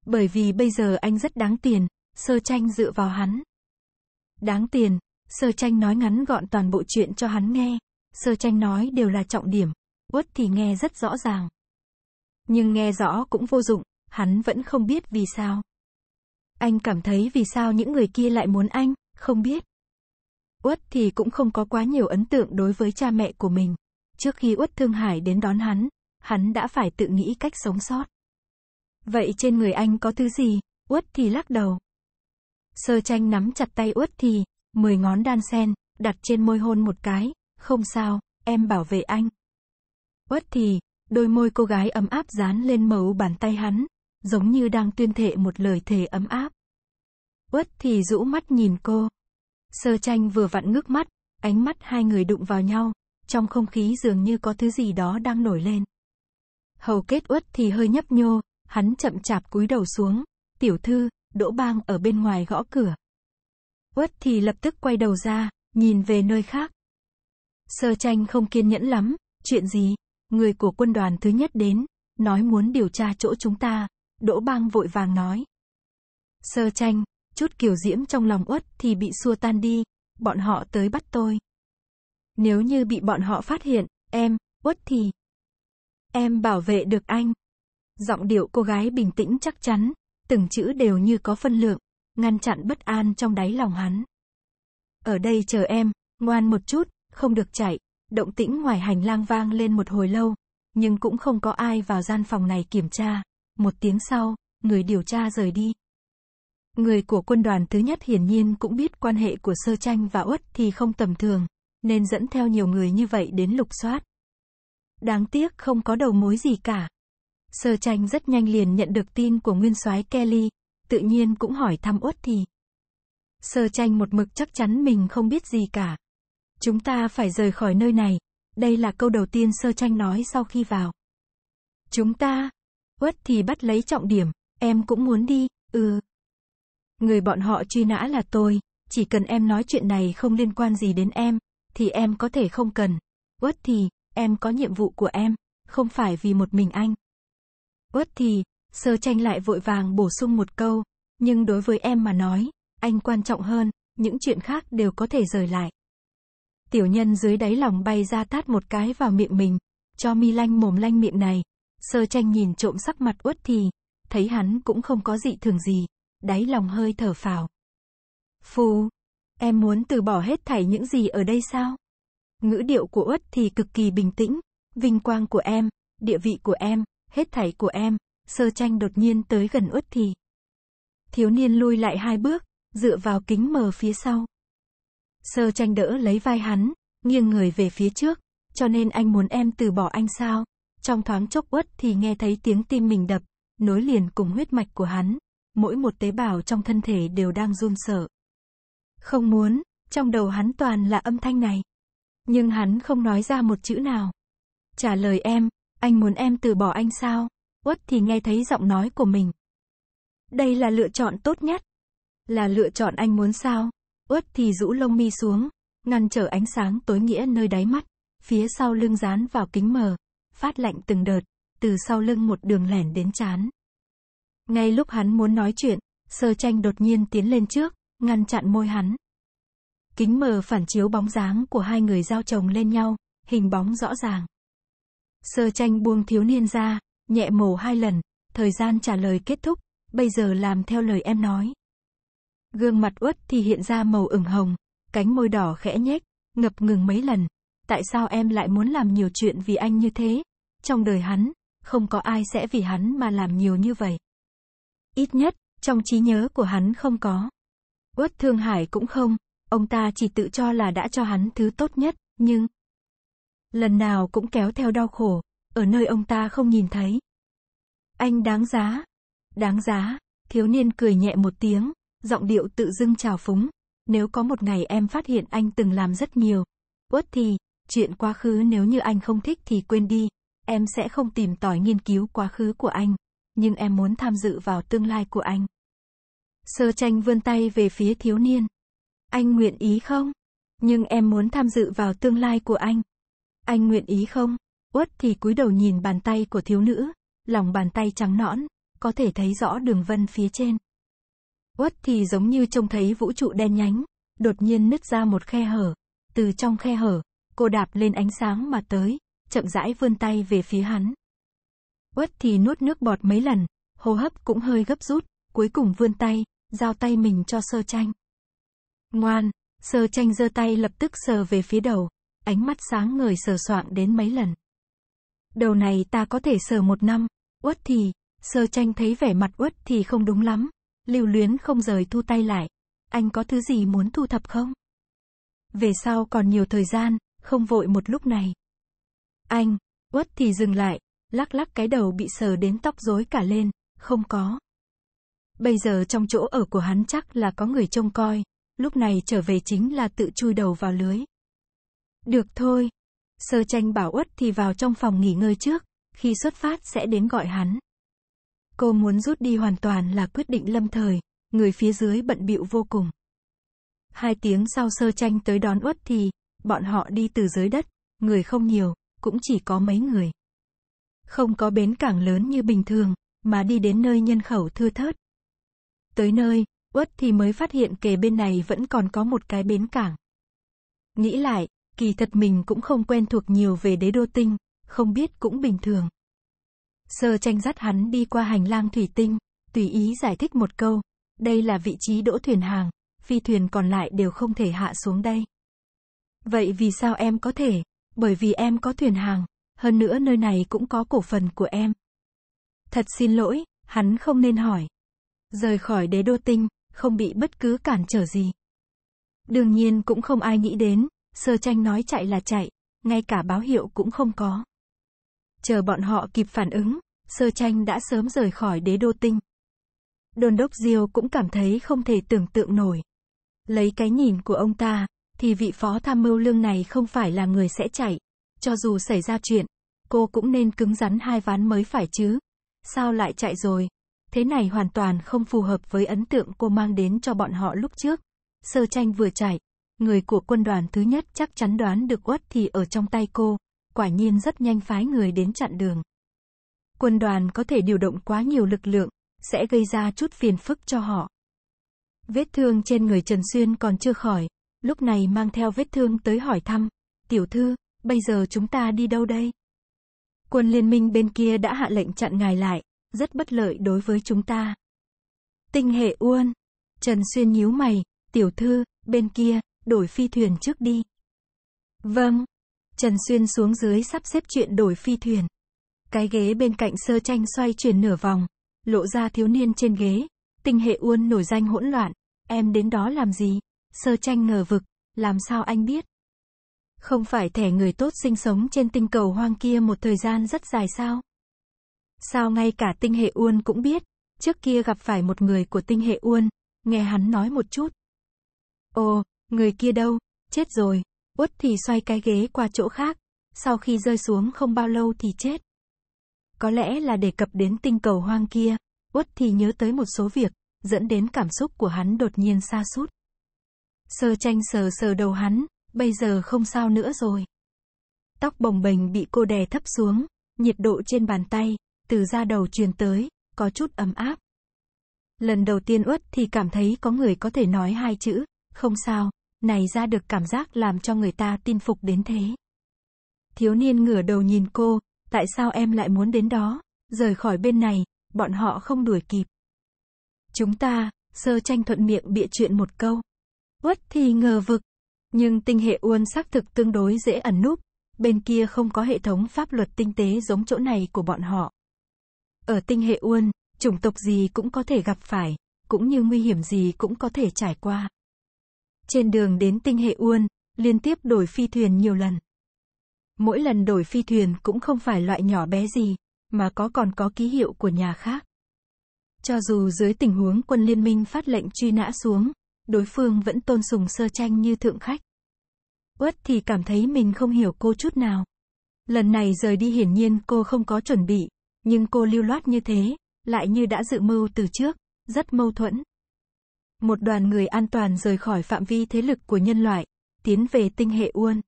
Bởi vì bây giờ anh rất đáng tiền, sơ tranh dựa vào hắn. Đáng tiền, sơ tranh nói ngắn gọn toàn bộ chuyện cho hắn nghe. Sơ tranh nói đều là trọng điểm, Uất thì nghe rất rõ ràng. Nhưng nghe rõ cũng vô dụng, hắn vẫn không biết vì sao. Anh cảm thấy vì sao những người kia lại muốn anh, không biết. Uất thì cũng không có quá nhiều ấn tượng đối với cha mẹ của mình. Trước khi Uất Thương Hải đến đón hắn, hắn đã phải tự nghĩ cách sống sót. Vậy trên người anh có thứ gì? Uất thì lắc đầu. Sơ tranh nắm chặt tay Uất thì, mười ngón đan sen, đặt trên môi hôn một cái, không sao, em bảo vệ anh. Uất thì, đôi môi cô gái ấm áp dán lên mấu bàn tay hắn, giống như đang tuyên thệ một lời thề ấm áp. Uất thì rũ mắt nhìn cô. Sơ tranh vừa vặn ngước mắt, ánh mắt hai người đụng vào nhau, trong không khí dường như có thứ gì đó đang nổi lên. Hầu kết uất thì hơi nhấp nhô, hắn chậm chạp cúi đầu xuống, tiểu thư, đỗ bang ở bên ngoài gõ cửa. Uất thì lập tức quay đầu ra, nhìn về nơi khác. Sơ tranh không kiên nhẫn lắm, chuyện gì, người của quân đoàn thứ nhất đến, nói muốn điều tra chỗ chúng ta, đỗ bang vội vàng nói. Sơ tranh, chút kiều diễm trong lòng uất thì bị xua tan đi. Bọn họ tới bắt tôi. Nếu như bị bọn họ phát hiện, em, uất thì... Em bảo vệ được anh. Giọng điệu cô gái bình tĩnh chắc chắn, từng chữ đều như có phân lượng, ngăn chặn bất an trong đáy lòng hắn. Ở đây chờ em, ngoan một chút, không được chạy. Động tĩnh ngoài hành lang vang lên một hồi lâu, nhưng cũng không có ai vào gian phòng này kiểm tra. Một tiếng sau, người điều tra rời đi. Người của quân đoàn thứ nhất hiển nhiên cũng biết quan hệ của Sơ Tranh và Uất thì không tầm thường, nên dẫn theo nhiều người như vậy đến lục soát. Đáng tiếc không có đầu mối gì cả. Sơ Tranh rất nhanh liền nhận được tin của nguyên soái Kelly, tự nhiên cũng hỏi thăm Uất thì. Sơ Tranh một mực chắc chắn mình không biết gì cả. Chúng ta phải rời khỏi nơi này. Đây là câu đầu tiên Sơ Tranh nói sau khi vào. Chúng ta. Uất thì bắt lấy trọng điểm, em cũng muốn đi, ừ. Người bọn họ truy nã là tôi, chỉ cần em nói chuyện này không liên quan gì đến em, thì em có thể không cần. Uất thì, em có nhiệm vụ của em, không phải vì một mình anh. Uất thì, sơ tranh lại vội vàng bổ sung một câu, nhưng đối với em mà nói, anh quan trọng hơn, những chuyện khác đều có thể rời lại. Tiểu nhân dưới đáy lòng bay ra tát một cái vào miệng mình, cho mi lanh mồm lanh miệng này. Sơ tranh nhìn trộm sắc mặt uất thì, thấy hắn cũng không có dị thường gì đáy lòng hơi thở phào. Phù, em muốn từ bỏ hết thảy những gì ở đây sao? Ngữ điệu của Uất thì cực kỳ bình tĩnh, vinh quang của em, địa vị của em, hết thảy của em, sơ tranh đột nhiên tới gần Uất thì. Thiếu niên lui lại hai bước, dựa vào kính mờ phía sau. Sơ tranh đỡ lấy vai hắn, nghiêng người về phía trước, cho nên anh muốn em từ bỏ anh sao? Trong thoáng chốc uất thì nghe thấy tiếng tim mình đập, nối liền cùng huyết mạch của hắn mỗi một tế bào trong thân thể đều đang run sợ. Không muốn, trong đầu hắn toàn là âm thanh này. Nhưng hắn không nói ra một chữ nào. Trả lời em, anh muốn em từ bỏ anh sao? Uất thì nghe thấy giọng nói của mình. Đây là lựa chọn tốt nhất. Là lựa chọn anh muốn sao? Uất thì rũ lông mi xuống, ngăn trở ánh sáng tối nghĩa nơi đáy mắt, phía sau lưng dán vào kính mờ, phát lạnh từng đợt, từ sau lưng một đường lẻn đến chán. Ngay lúc hắn muốn nói chuyện, sơ tranh đột nhiên tiến lên trước, ngăn chặn môi hắn. Kính mờ phản chiếu bóng dáng của hai người giao chồng lên nhau, hình bóng rõ ràng. Sơ tranh buông thiếu niên ra, nhẹ mổ hai lần, thời gian trả lời kết thúc, bây giờ làm theo lời em nói. Gương mặt uất thì hiện ra màu ửng hồng, cánh môi đỏ khẽ nhếch, ngập ngừng mấy lần. Tại sao em lại muốn làm nhiều chuyện vì anh như thế? Trong đời hắn, không có ai sẽ vì hắn mà làm nhiều như vậy. Ít nhất, trong trí nhớ của hắn không có. Uất Thương Hải cũng không, ông ta chỉ tự cho là đã cho hắn thứ tốt nhất, nhưng lần nào cũng kéo theo đau khổ, ở nơi ông ta không nhìn thấy. Anh đáng giá, đáng giá, thiếu niên cười nhẹ một tiếng, giọng điệu tự dưng trào phúng. Nếu có một ngày em phát hiện anh từng làm rất nhiều, uất thì, chuyện quá khứ nếu như anh không thích thì quên đi, em sẽ không tìm tòi nghiên cứu quá khứ của anh nhưng em muốn tham dự vào tương lai của anh. Sơ tranh vươn tay về phía thiếu niên. Anh nguyện ý không? Nhưng em muốn tham dự vào tương lai của anh. Anh nguyện ý không? Uất thì cúi đầu nhìn bàn tay của thiếu nữ, lòng bàn tay trắng nõn, có thể thấy rõ đường vân phía trên. Uất thì giống như trông thấy vũ trụ đen nhánh, đột nhiên nứt ra một khe hở. Từ trong khe hở, cô đạp lên ánh sáng mà tới, chậm rãi vươn tay về phía hắn. Uất thì nuốt nước bọt mấy lần, hô hấp cũng hơi gấp rút, cuối cùng vươn tay, giao tay mình cho sơ tranh. Ngoan, sơ tranh giơ tay lập tức sờ về phía đầu, ánh mắt sáng ngời sờ soạng đến mấy lần. Đầu này ta có thể sờ một năm, uất thì, sơ tranh thấy vẻ mặt uất thì không đúng lắm, lưu luyến không rời thu tay lại. Anh có thứ gì muốn thu thập không? Về sau còn nhiều thời gian, không vội một lúc này. Anh, uất thì dừng lại, lắc lắc cái đầu bị sờ đến tóc rối cả lên, không có. Bây giờ trong chỗ ở của hắn chắc là có người trông coi, lúc này trở về chính là tự chui đầu vào lưới. Được thôi. Sơ tranh bảo uất thì vào trong phòng nghỉ ngơi trước, khi xuất phát sẽ đến gọi hắn. Cô muốn rút đi hoàn toàn là quyết định lâm thời, người phía dưới bận bịu vô cùng. Hai tiếng sau sơ tranh tới đón uất thì, bọn họ đi từ dưới đất, người không nhiều, cũng chỉ có mấy người không có bến cảng lớn như bình thường, mà đi đến nơi nhân khẩu thưa thớt. Tới nơi, Uất thì mới phát hiện kề bên này vẫn còn có một cái bến cảng. Nghĩ lại, kỳ thật mình cũng không quen thuộc nhiều về đế đô tinh, không biết cũng bình thường. Sơ tranh dắt hắn đi qua hành lang thủy tinh, tùy ý giải thích một câu, đây là vị trí đỗ thuyền hàng, phi thuyền còn lại đều không thể hạ xuống đây. Vậy vì sao em có thể? Bởi vì em có thuyền hàng hơn nữa nơi này cũng có cổ phần của em. Thật xin lỗi, hắn không nên hỏi. Rời khỏi đế đô tinh, không bị bất cứ cản trở gì. Đương nhiên cũng không ai nghĩ đến, sơ tranh nói chạy là chạy, ngay cả báo hiệu cũng không có. Chờ bọn họ kịp phản ứng, sơ tranh đã sớm rời khỏi đế đô tinh. Đôn đốc Diêu cũng cảm thấy không thể tưởng tượng nổi. Lấy cái nhìn của ông ta, thì vị phó tham mưu lương này không phải là người sẽ chạy, cho dù xảy ra chuyện, cô cũng nên cứng rắn hai ván mới phải chứ. Sao lại chạy rồi? Thế này hoàn toàn không phù hợp với ấn tượng cô mang đến cho bọn họ lúc trước. Sơ tranh vừa chạy, người của quân đoàn thứ nhất chắc chắn đoán được uất thì ở trong tay cô, quả nhiên rất nhanh phái người đến chặn đường. Quân đoàn có thể điều động quá nhiều lực lượng, sẽ gây ra chút phiền phức cho họ. Vết thương trên người Trần Xuyên còn chưa khỏi, lúc này mang theo vết thương tới hỏi thăm, tiểu thư, Bây giờ chúng ta đi đâu đây? Quân liên minh bên kia đã hạ lệnh chặn ngài lại, rất bất lợi đối với chúng ta. Tinh hệ uôn. Trần Xuyên nhíu mày, tiểu thư, bên kia, đổi phi thuyền trước đi. Vâng. Trần Xuyên xuống dưới sắp xếp chuyện đổi phi thuyền. Cái ghế bên cạnh sơ tranh xoay chuyển nửa vòng, lộ ra thiếu niên trên ghế. Tinh hệ uôn nổi danh hỗn loạn, em đến đó làm gì? Sơ tranh ngờ vực, làm sao anh biết? Không phải thẻ người tốt sinh sống trên tinh cầu hoang kia một thời gian rất dài sao? Sao ngay cả tinh hệ Uôn cũng biết? Trước kia gặp phải một người của tinh hệ Uôn, nghe hắn nói một chút. Ồ, người kia đâu? Chết rồi. Uất thì xoay cái ghế qua chỗ khác, sau khi rơi xuống không bao lâu thì chết. Có lẽ là đề cập đến tinh cầu hoang kia, Uất thì nhớ tới một số việc, dẫn đến cảm xúc của hắn đột nhiên xa sút Sơ tranh sờ sờ đầu hắn, bây giờ không sao nữa rồi. Tóc bồng bềnh bị cô đè thấp xuống, nhiệt độ trên bàn tay, từ da đầu truyền tới, có chút ấm áp. Lần đầu tiên uất thì cảm thấy có người có thể nói hai chữ, không sao, này ra được cảm giác làm cho người ta tin phục đến thế. Thiếu niên ngửa đầu nhìn cô, tại sao em lại muốn đến đó, rời khỏi bên này, bọn họ không đuổi kịp. Chúng ta, sơ tranh thuận miệng bịa chuyện một câu. Uất thì ngờ vực, nhưng tinh hệ Uôn xác thực tương đối dễ ẩn núp, bên kia không có hệ thống pháp luật tinh tế giống chỗ này của bọn họ. Ở tinh hệ Uôn, chủng tộc gì cũng có thể gặp phải, cũng như nguy hiểm gì cũng có thể trải qua. Trên đường đến tinh hệ Uôn, liên tiếp đổi phi thuyền nhiều lần. Mỗi lần đổi phi thuyền cũng không phải loại nhỏ bé gì, mà có còn có ký hiệu của nhà khác. Cho dù dưới tình huống quân liên minh phát lệnh truy nã xuống, đối phương vẫn tôn sùng sơ tranh như thượng khách. Uất thì cảm thấy mình không hiểu cô chút nào. Lần này rời đi hiển nhiên cô không có chuẩn bị, nhưng cô lưu loát như thế, lại như đã dự mưu từ trước, rất mâu thuẫn. Một đoàn người an toàn rời khỏi phạm vi thế lực của nhân loại, tiến về tinh hệ Uôn.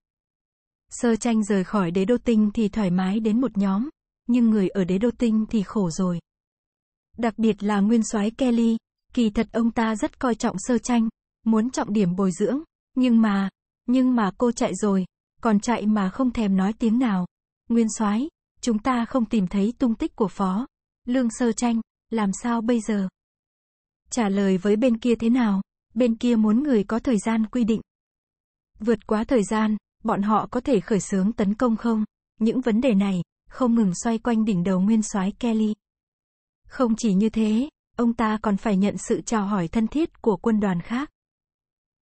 Sơ tranh rời khỏi đế đô tinh thì thoải mái đến một nhóm, nhưng người ở đế đô tinh thì khổ rồi. Đặc biệt là nguyên soái Kelly, kỳ thật ông ta rất coi trọng sơ tranh, muốn trọng điểm bồi dưỡng, nhưng mà, nhưng mà cô chạy rồi, còn chạy mà không thèm nói tiếng nào. Nguyên soái, chúng ta không tìm thấy tung tích của phó. Lương sơ tranh, làm sao bây giờ? Trả lời với bên kia thế nào? Bên kia muốn người có thời gian quy định. Vượt quá thời gian, bọn họ có thể khởi xướng tấn công không? Những vấn đề này, không ngừng xoay quanh đỉnh đầu nguyên soái Kelly. Không chỉ như thế, ông ta còn phải nhận sự chào hỏi thân thiết của quân đoàn khác.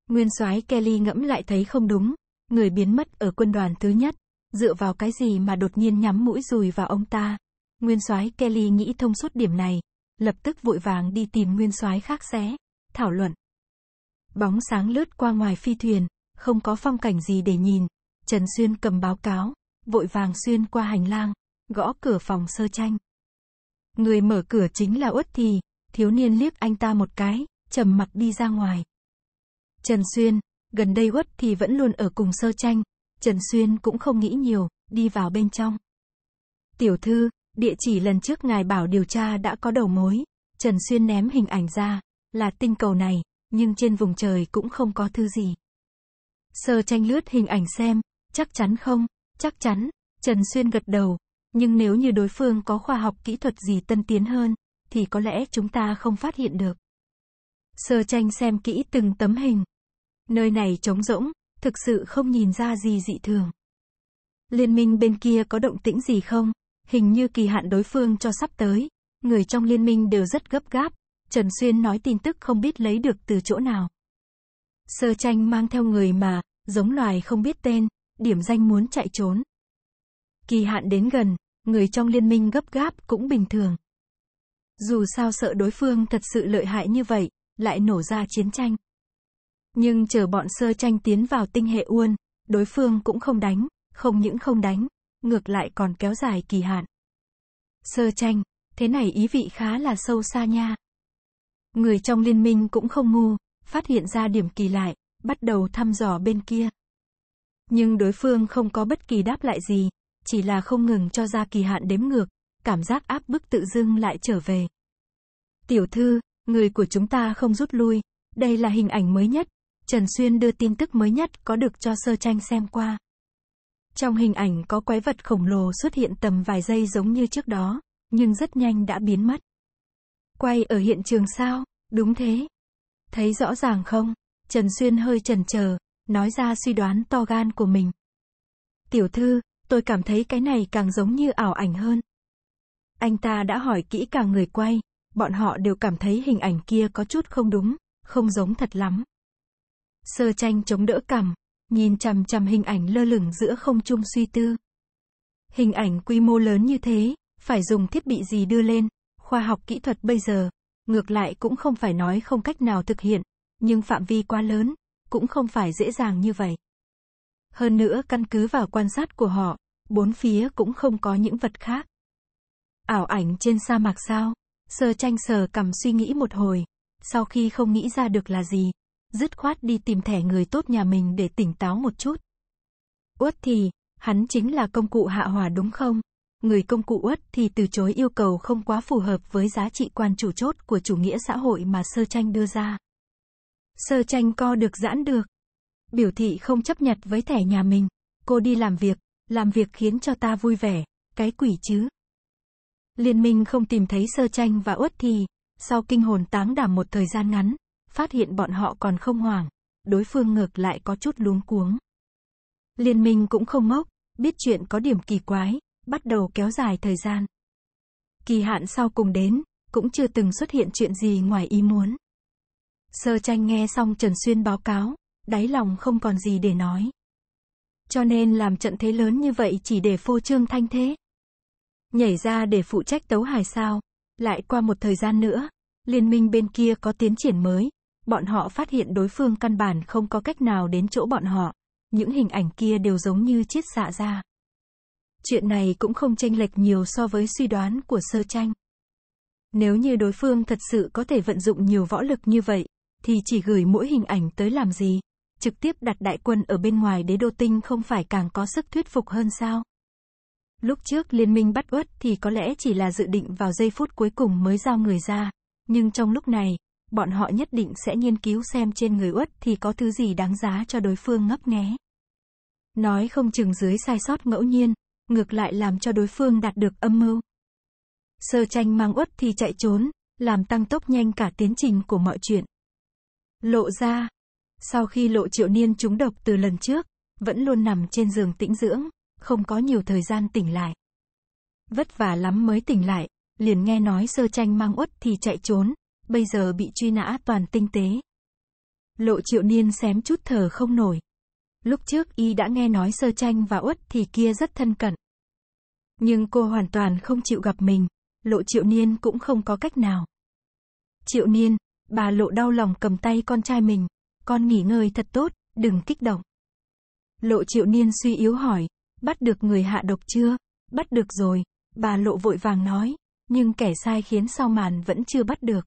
Nguyên soái Kelly ngẫm lại thấy không đúng, người biến mất ở quân đoàn thứ nhất, dựa vào cái gì mà đột nhiên nhắm mũi dùi vào ông ta. Nguyên soái Kelly nghĩ thông suốt điểm này, lập tức vội vàng đi tìm nguyên soái khác xé, thảo luận. Bóng sáng lướt qua ngoài phi thuyền, không có phong cảnh gì để nhìn, Trần Xuyên cầm báo cáo, vội vàng xuyên qua hành lang, gõ cửa phòng sơ tranh. Người mở cửa chính là Uất Thì, thiếu niên liếc anh ta một cái, trầm mặt đi ra ngoài. Trần Xuyên, gần đây quất thì vẫn luôn ở cùng sơ tranh, Trần Xuyên cũng không nghĩ nhiều, đi vào bên trong. Tiểu thư, địa chỉ lần trước ngài bảo điều tra đã có đầu mối, Trần Xuyên ném hình ảnh ra, là tinh cầu này, nhưng trên vùng trời cũng không có thư gì. Sơ tranh lướt hình ảnh xem, chắc chắn không, chắc chắn, Trần Xuyên gật đầu, nhưng nếu như đối phương có khoa học kỹ thuật gì tân tiến hơn, thì có lẽ chúng ta không phát hiện được. Sơ tranh xem kỹ từng tấm hình. Nơi này trống rỗng, thực sự không nhìn ra gì dị thường. Liên minh bên kia có động tĩnh gì không? Hình như kỳ hạn đối phương cho sắp tới. Người trong liên minh đều rất gấp gáp. Trần Xuyên nói tin tức không biết lấy được từ chỗ nào. Sơ tranh mang theo người mà, giống loài không biết tên, điểm danh muốn chạy trốn. Kỳ hạn đến gần, người trong liên minh gấp gáp cũng bình thường. Dù sao sợ đối phương thật sự lợi hại như vậy, lại nổ ra chiến tranh. Nhưng chờ bọn sơ tranh tiến vào tinh hệ Uôn, đối phương cũng không đánh, không những không đánh, ngược lại còn kéo dài kỳ hạn. Sơ tranh, thế này ý vị khá là sâu xa nha. Người trong liên minh cũng không ngu, phát hiện ra điểm kỳ lại, bắt đầu thăm dò bên kia. Nhưng đối phương không có bất kỳ đáp lại gì, chỉ là không ngừng cho ra kỳ hạn đếm ngược, cảm giác áp bức tự dưng lại trở về. Tiểu thư, Người của chúng ta không rút lui. Đây là hình ảnh mới nhất. Trần Xuyên đưa tin tức mới nhất có được cho sơ tranh xem qua. Trong hình ảnh có quái vật khổng lồ xuất hiện tầm vài giây giống như trước đó, nhưng rất nhanh đã biến mất. Quay ở hiện trường sao? Đúng thế. Thấy rõ ràng không? Trần Xuyên hơi chần chờ, nói ra suy đoán to gan của mình. Tiểu thư, tôi cảm thấy cái này càng giống như ảo ảnh hơn. Anh ta đã hỏi kỹ càng người quay, bọn họ đều cảm thấy hình ảnh kia có chút không đúng, không giống thật lắm. Sơ tranh chống đỡ cằm, nhìn chằm chằm hình ảnh lơ lửng giữa không trung suy tư. Hình ảnh quy mô lớn như thế, phải dùng thiết bị gì đưa lên, khoa học kỹ thuật bây giờ, ngược lại cũng không phải nói không cách nào thực hiện, nhưng phạm vi quá lớn, cũng không phải dễ dàng như vậy. Hơn nữa căn cứ vào quan sát của họ, bốn phía cũng không có những vật khác. Ảo ảnh trên sa mạc sao? Sơ tranh sờ cầm suy nghĩ một hồi. Sau khi không nghĩ ra được là gì, dứt khoát đi tìm thẻ người tốt nhà mình để tỉnh táo một chút. Uất thì, hắn chính là công cụ hạ hỏa đúng không? Người công cụ uất thì từ chối yêu cầu không quá phù hợp với giá trị quan chủ chốt của chủ nghĩa xã hội mà sơ tranh đưa ra. Sơ tranh co được giãn được. Biểu thị không chấp nhận với thẻ nhà mình. Cô đi làm việc, làm việc khiến cho ta vui vẻ. Cái quỷ chứ. Liên minh không tìm thấy sơ tranh và uất thì, sau kinh hồn táng đảm một thời gian ngắn, phát hiện bọn họ còn không hoảng, đối phương ngược lại có chút luống cuống. Liên minh cũng không ngốc, biết chuyện có điểm kỳ quái, bắt đầu kéo dài thời gian. Kỳ hạn sau cùng đến, cũng chưa từng xuất hiện chuyện gì ngoài ý muốn. Sơ tranh nghe xong Trần Xuyên báo cáo, đáy lòng không còn gì để nói. Cho nên làm trận thế lớn như vậy chỉ để phô trương thanh thế. Nhảy ra để phụ trách tấu hài sao? Lại qua một thời gian nữa, liên minh bên kia có tiến triển mới. Bọn họ phát hiện đối phương căn bản không có cách nào đến chỗ bọn họ. Những hình ảnh kia đều giống như chiết xạ ra. Chuyện này cũng không chênh lệch nhiều so với suy đoán của sơ tranh. Nếu như đối phương thật sự có thể vận dụng nhiều võ lực như vậy, thì chỉ gửi mỗi hình ảnh tới làm gì? Trực tiếp đặt đại quân ở bên ngoài đế đô tinh không phải càng có sức thuyết phục hơn sao? Lúc trước liên minh bắt uất thì có lẽ chỉ là dự định vào giây phút cuối cùng mới giao người ra. Nhưng trong lúc này, bọn họ nhất định sẽ nghiên cứu xem trên người uất thì có thứ gì đáng giá cho đối phương ngấp nghé. Nói không chừng dưới sai sót ngẫu nhiên, ngược lại làm cho đối phương đạt được âm mưu. Sơ tranh mang uất thì chạy trốn, làm tăng tốc nhanh cả tiến trình của mọi chuyện. Lộ ra, sau khi lộ triệu niên trúng độc từ lần trước, vẫn luôn nằm trên giường tĩnh dưỡng không có nhiều thời gian tỉnh lại. Vất vả lắm mới tỉnh lại, liền nghe nói sơ tranh mang uất thì chạy trốn, bây giờ bị truy nã toàn tinh tế. Lộ triệu niên xém chút thở không nổi. Lúc trước y đã nghe nói sơ tranh và uất thì kia rất thân cận. Nhưng cô hoàn toàn không chịu gặp mình, lộ triệu niên cũng không có cách nào. Triệu niên, bà lộ đau lòng cầm tay con trai mình, con nghỉ ngơi thật tốt, đừng kích động. Lộ triệu niên suy yếu hỏi, Bắt được người hạ độc chưa? Bắt được rồi, bà lộ vội vàng nói, nhưng kẻ sai khiến sau màn vẫn chưa bắt được.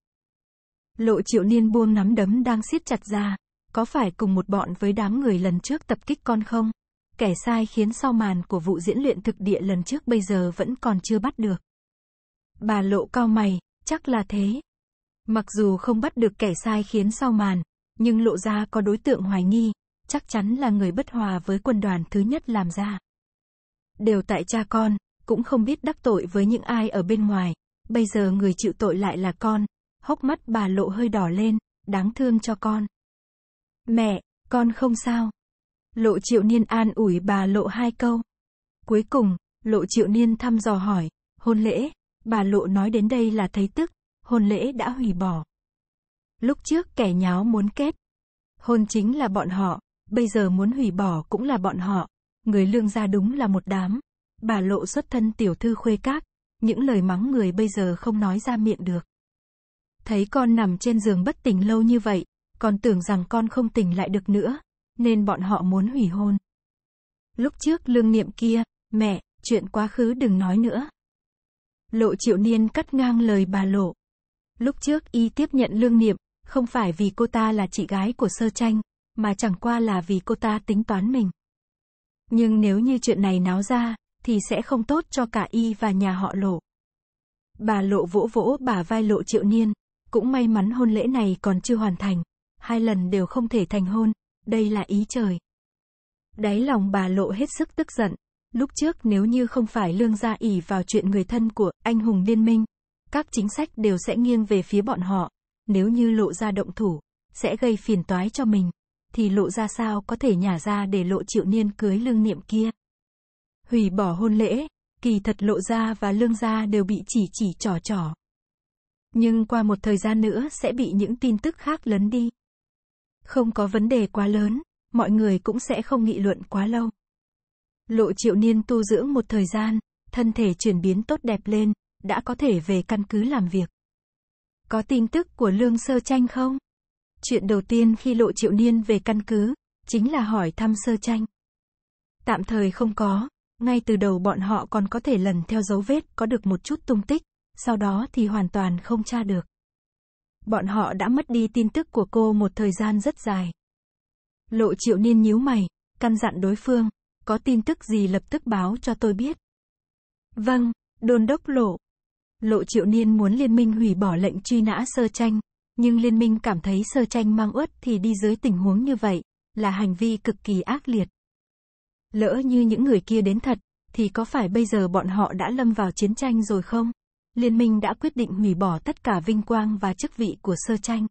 Lộ triệu niên buông nắm đấm đang siết chặt ra, có phải cùng một bọn với đám người lần trước tập kích con không? Kẻ sai khiến sau màn của vụ diễn luyện thực địa lần trước bây giờ vẫn còn chưa bắt được. Bà lộ cao mày, chắc là thế. Mặc dù không bắt được kẻ sai khiến sau màn, nhưng lộ ra có đối tượng hoài nghi, chắc chắn là người bất hòa với quân đoàn thứ nhất làm ra. Đều tại cha con, cũng không biết đắc tội với những ai ở bên ngoài. Bây giờ người chịu tội lại là con. Hốc mắt bà lộ hơi đỏ lên, đáng thương cho con. Mẹ, con không sao. Lộ triệu niên an ủi bà lộ hai câu. Cuối cùng, lộ triệu niên thăm dò hỏi, hôn lễ, bà lộ nói đến đây là thấy tức, hôn lễ đã hủy bỏ. Lúc trước kẻ nháo muốn kết. Hôn chính là bọn họ, bây giờ muốn hủy bỏ cũng là bọn họ. Người lương gia đúng là một đám. Bà lộ xuất thân tiểu thư khuê các, những lời mắng người bây giờ không nói ra miệng được. Thấy con nằm trên giường bất tỉnh lâu như vậy, còn tưởng rằng con không tỉnh lại được nữa, nên bọn họ muốn hủy hôn. Lúc trước lương niệm kia, mẹ, chuyện quá khứ đừng nói nữa. Lộ triệu niên cắt ngang lời bà lộ. Lúc trước y tiếp nhận lương niệm, không phải vì cô ta là chị gái của sơ tranh, mà chẳng qua là vì cô ta tính toán mình. Nhưng nếu như chuyện này náo ra, thì sẽ không tốt cho cả y và nhà họ lộ. Bà lộ vỗ vỗ bà vai lộ triệu niên, cũng may mắn hôn lễ này còn chưa hoàn thành, hai lần đều không thể thành hôn, đây là ý trời. Đáy lòng bà lộ hết sức tức giận, lúc trước nếu như không phải lương gia ỉ vào chuyện người thân của anh hùng liên minh, các chính sách đều sẽ nghiêng về phía bọn họ, nếu như lộ ra động thủ, sẽ gây phiền toái cho mình thì lộ ra sao có thể nhả ra để lộ triệu niên cưới lương niệm kia. Hủy bỏ hôn lễ, kỳ thật lộ ra và lương gia đều bị chỉ chỉ trò trò. Nhưng qua một thời gian nữa sẽ bị những tin tức khác lấn đi. Không có vấn đề quá lớn, mọi người cũng sẽ không nghị luận quá lâu. Lộ triệu niên tu dưỡng một thời gian, thân thể chuyển biến tốt đẹp lên, đã có thể về căn cứ làm việc. Có tin tức của Lương Sơ Tranh không? Chuyện đầu tiên khi Lộ Triệu Niên về căn cứ, chính là hỏi thăm sơ tranh. Tạm thời không có, ngay từ đầu bọn họ còn có thể lần theo dấu vết có được một chút tung tích, sau đó thì hoàn toàn không tra được. Bọn họ đã mất đi tin tức của cô một thời gian rất dài. Lộ Triệu Niên nhíu mày, căn dặn đối phương, có tin tức gì lập tức báo cho tôi biết. Vâng, đôn đốc lộ. Lộ Triệu Niên muốn liên minh hủy bỏ lệnh truy nã sơ tranh, nhưng liên minh cảm thấy sơ tranh mang uất thì đi dưới tình huống như vậy, là hành vi cực kỳ ác liệt. Lỡ như những người kia đến thật, thì có phải bây giờ bọn họ đã lâm vào chiến tranh rồi không? Liên minh đã quyết định hủy bỏ tất cả vinh quang và chức vị của sơ tranh.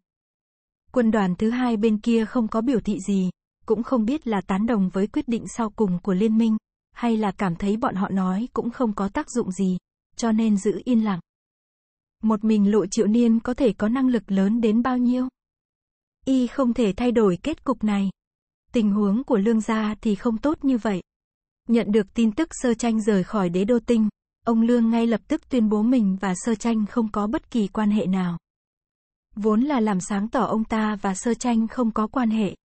Quân đoàn thứ hai bên kia không có biểu thị gì, cũng không biết là tán đồng với quyết định sau cùng của liên minh, hay là cảm thấy bọn họ nói cũng không có tác dụng gì, cho nên giữ yên lặng một mình lộ triệu niên có thể có năng lực lớn đến bao nhiêu. Y không thể thay đổi kết cục này. Tình huống của lương gia thì không tốt như vậy. Nhận được tin tức sơ tranh rời khỏi đế đô tinh, ông Lương ngay lập tức tuyên bố mình và sơ tranh không có bất kỳ quan hệ nào. Vốn là làm sáng tỏ ông ta và sơ tranh không có quan hệ.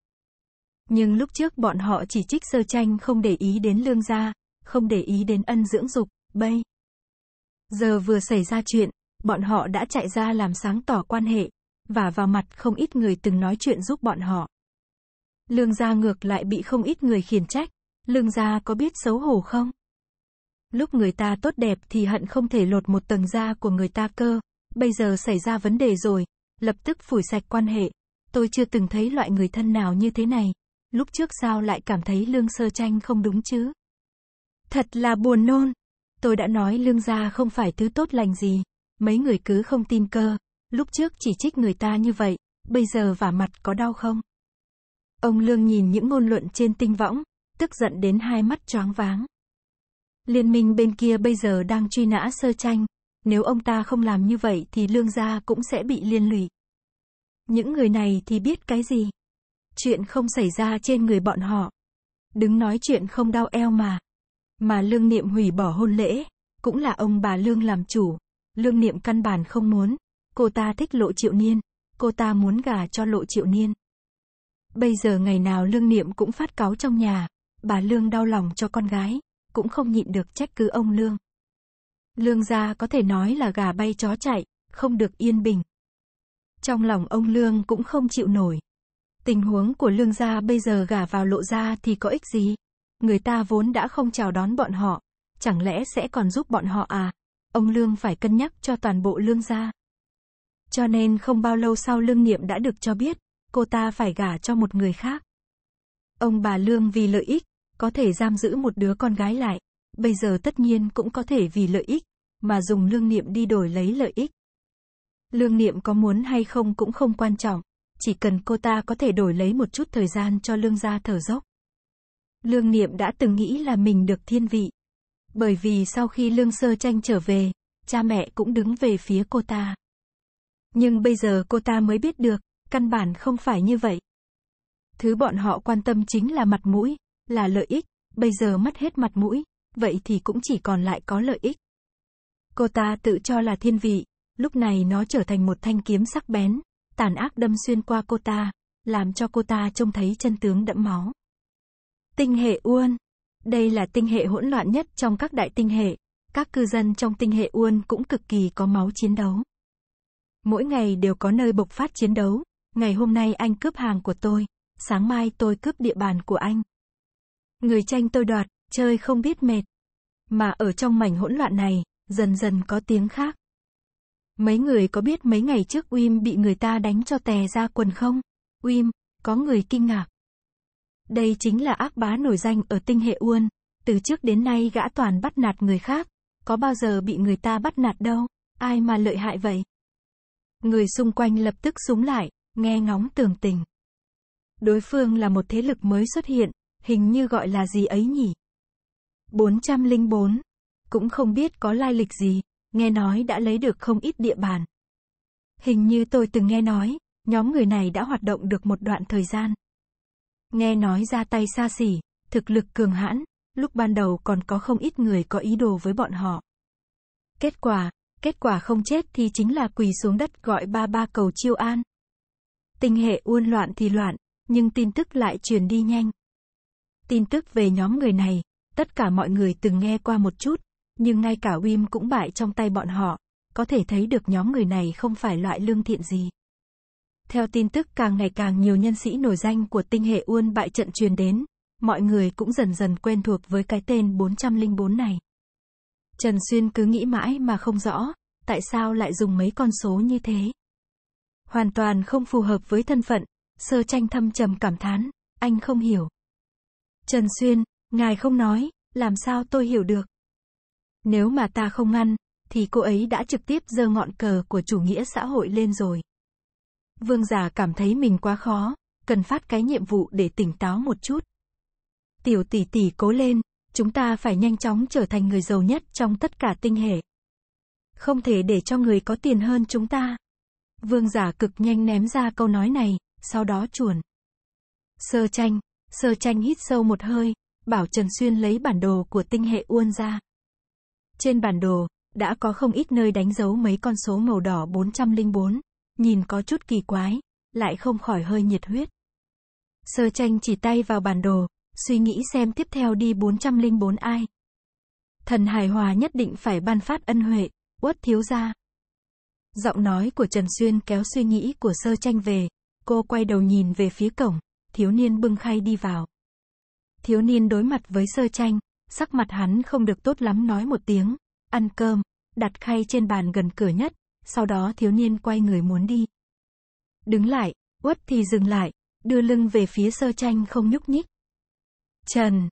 Nhưng lúc trước bọn họ chỉ trích sơ tranh không để ý đến lương gia, không để ý đến ân dưỡng dục, bây. Giờ vừa xảy ra chuyện, bọn họ đã chạy ra làm sáng tỏ quan hệ, và vào mặt không ít người từng nói chuyện giúp bọn họ. Lương gia ngược lại bị không ít người khiển trách, lương gia có biết xấu hổ không? Lúc người ta tốt đẹp thì hận không thể lột một tầng da của người ta cơ, bây giờ xảy ra vấn đề rồi, lập tức phủi sạch quan hệ. Tôi chưa từng thấy loại người thân nào như thế này, lúc trước sao lại cảm thấy lương sơ tranh không đúng chứ? Thật là buồn nôn, tôi đã nói lương gia không phải thứ tốt lành gì. Mấy người cứ không tin cơ, lúc trước chỉ trích người ta như vậy, bây giờ vả mặt có đau không? Ông Lương nhìn những ngôn luận trên tinh võng, tức giận đến hai mắt choáng váng. Liên minh bên kia bây giờ đang truy nã sơ tranh, nếu ông ta không làm như vậy thì lương gia cũng sẽ bị liên lụy. Những người này thì biết cái gì? Chuyện không xảy ra trên người bọn họ. Đứng nói chuyện không đau eo mà. Mà lương niệm hủy bỏ hôn lễ, cũng là ông bà lương làm chủ, Lương Niệm căn bản không muốn. Cô ta thích Lộ Triệu Niên. Cô ta muốn gà cho Lộ Triệu Niên. Bây giờ ngày nào Lương Niệm cũng phát cáo trong nhà. Bà Lương đau lòng cho con gái. Cũng không nhịn được trách cứ ông Lương. Lương gia có thể nói là gà bay chó chạy, không được yên bình. Trong lòng ông Lương cũng không chịu nổi. Tình huống của Lương gia bây giờ gà vào lộ gia thì có ích gì? Người ta vốn đã không chào đón bọn họ, chẳng lẽ sẽ còn giúp bọn họ à? ông Lương phải cân nhắc cho toàn bộ Lương gia. Cho nên không bao lâu sau Lương Niệm đã được cho biết, cô ta phải gả cho một người khác. Ông bà Lương vì lợi ích, có thể giam giữ một đứa con gái lại, bây giờ tất nhiên cũng có thể vì lợi ích, mà dùng Lương Niệm đi đổi lấy lợi ích. Lương Niệm có muốn hay không cũng không quan trọng, chỉ cần cô ta có thể đổi lấy một chút thời gian cho Lương gia thở dốc. Lương Niệm đã từng nghĩ là mình được thiên vị, bởi vì sau khi Lương Sơ Tranh trở về, cha mẹ cũng đứng về phía cô ta. Nhưng bây giờ cô ta mới biết được, căn bản không phải như vậy. Thứ bọn họ quan tâm chính là mặt mũi, là lợi ích, bây giờ mất hết mặt mũi, vậy thì cũng chỉ còn lại có lợi ích. Cô ta tự cho là thiên vị, lúc này nó trở thành một thanh kiếm sắc bén, tàn ác đâm xuyên qua cô ta, làm cho cô ta trông thấy chân tướng đẫm máu. Tinh hệ uôn đây là tinh hệ hỗn loạn nhất trong các đại tinh hệ. Các cư dân trong tinh hệ Uôn cũng cực kỳ có máu chiến đấu. Mỗi ngày đều có nơi bộc phát chiến đấu. Ngày hôm nay anh cướp hàng của tôi. Sáng mai tôi cướp địa bàn của anh. Người tranh tôi đoạt, chơi không biết mệt. Mà ở trong mảnh hỗn loạn này, dần dần có tiếng khác. Mấy người có biết mấy ngày trước Uim bị người ta đánh cho tè ra quần không? Uim, có người kinh ngạc. Đây chính là ác bá nổi danh ở tinh hệ Uôn. Từ trước đến nay gã toàn bắt nạt người khác. Có bao giờ bị người ta bắt nạt đâu. Ai mà lợi hại vậy? Người xung quanh lập tức súng lại, nghe ngóng tường tình. Đối phương là một thế lực mới xuất hiện, hình như gọi là gì ấy nhỉ? 404. Cũng không biết có lai lịch gì, nghe nói đã lấy được không ít địa bàn. Hình như tôi từng nghe nói, nhóm người này đã hoạt động được một đoạn thời gian. Nghe nói ra tay xa xỉ, thực lực cường hãn, lúc ban đầu còn có không ít người có ý đồ với bọn họ. Kết quả, kết quả không chết thì chính là quỳ xuống đất gọi ba ba cầu chiêu an. Tình hệ uôn loạn thì loạn, nhưng tin tức lại truyền đi nhanh. Tin tức về nhóm người này, tất cả mọi người từng nghe qua một chút, nhưng ngay cả Wim cũng bại trong tay bọn họ, có thể thấy được nhóm người này không phải loại lương thiện gì. Theo tin tức càng ngày càng nhiều nhân sĩ nổi danh của tinh hệ Uôn bại trận truyền đến, mọi người cũng dần dần quen thuộc với cái tên 404 này. Trần Xuyên cứ nghĩ mãi mà không rõ, tại sao lại dùng mấy con số như thế. Hoàn toàn không phù hợp với thân phận, sơ tranh thâm trầm cảm thán, anh không hiểu. Trần Xuyên, ngài không nói, làm sao tôi hiểu được. Nếu mà ta không ngăn, thì cô ấy đã trực tiếp dơ ngọn cờ của chủ nghĩa xã hội lên rồi. Vương giả cảm thấy mình quá khó, cần phát cái nhiệm vụ để tỉnh táo một chút. Tiểu tỷ tỷ cố lên, chúng ta phải nhanh chóng trở thành người giàu nhất trong tất cả tinh hệ. Không thể để cho người có tiền hơn chúng ta. Vương giả cực nhanh ném ra câu nói này, sau đó chuồn. Sơ tranh, sơ tranh hít sâu một hơi, bảo Trần Xuyên lấy bản đồ của tinh hệ uôn ra. Trên bản đồ, đã có không ít nơi đánh dấu mấy con số màu đỏ 404, nhìn có chút kỳ quái, lại không khỏi hơi nhiệt huyết. Sơ tranh chỉ tay vào bản đồ, suy nghĩ xem tiếp theo đi 404 ai. Thần hài hòa nhất định phải ban phát ân huệ, uất thiếu gia. Giọng nói của Trần Xuyên kéo suy nghĩ của sơ tranh về, cô quay đầu nhìn về phía cổng, thiếu niên bưng khay đi vào. Thiếu niên đối mặt với sơ tranh, sắc mặt hắn không được tốt lắm nói một tiếng, ăn cơm, đặt khay trên bàn gần cửa nhất, sau đó thiếu niên quay người muốn đi. Đứng lại, uất thì dừng lại, đưa lưng về phía sơ tranh không nhúc nhích. Trần.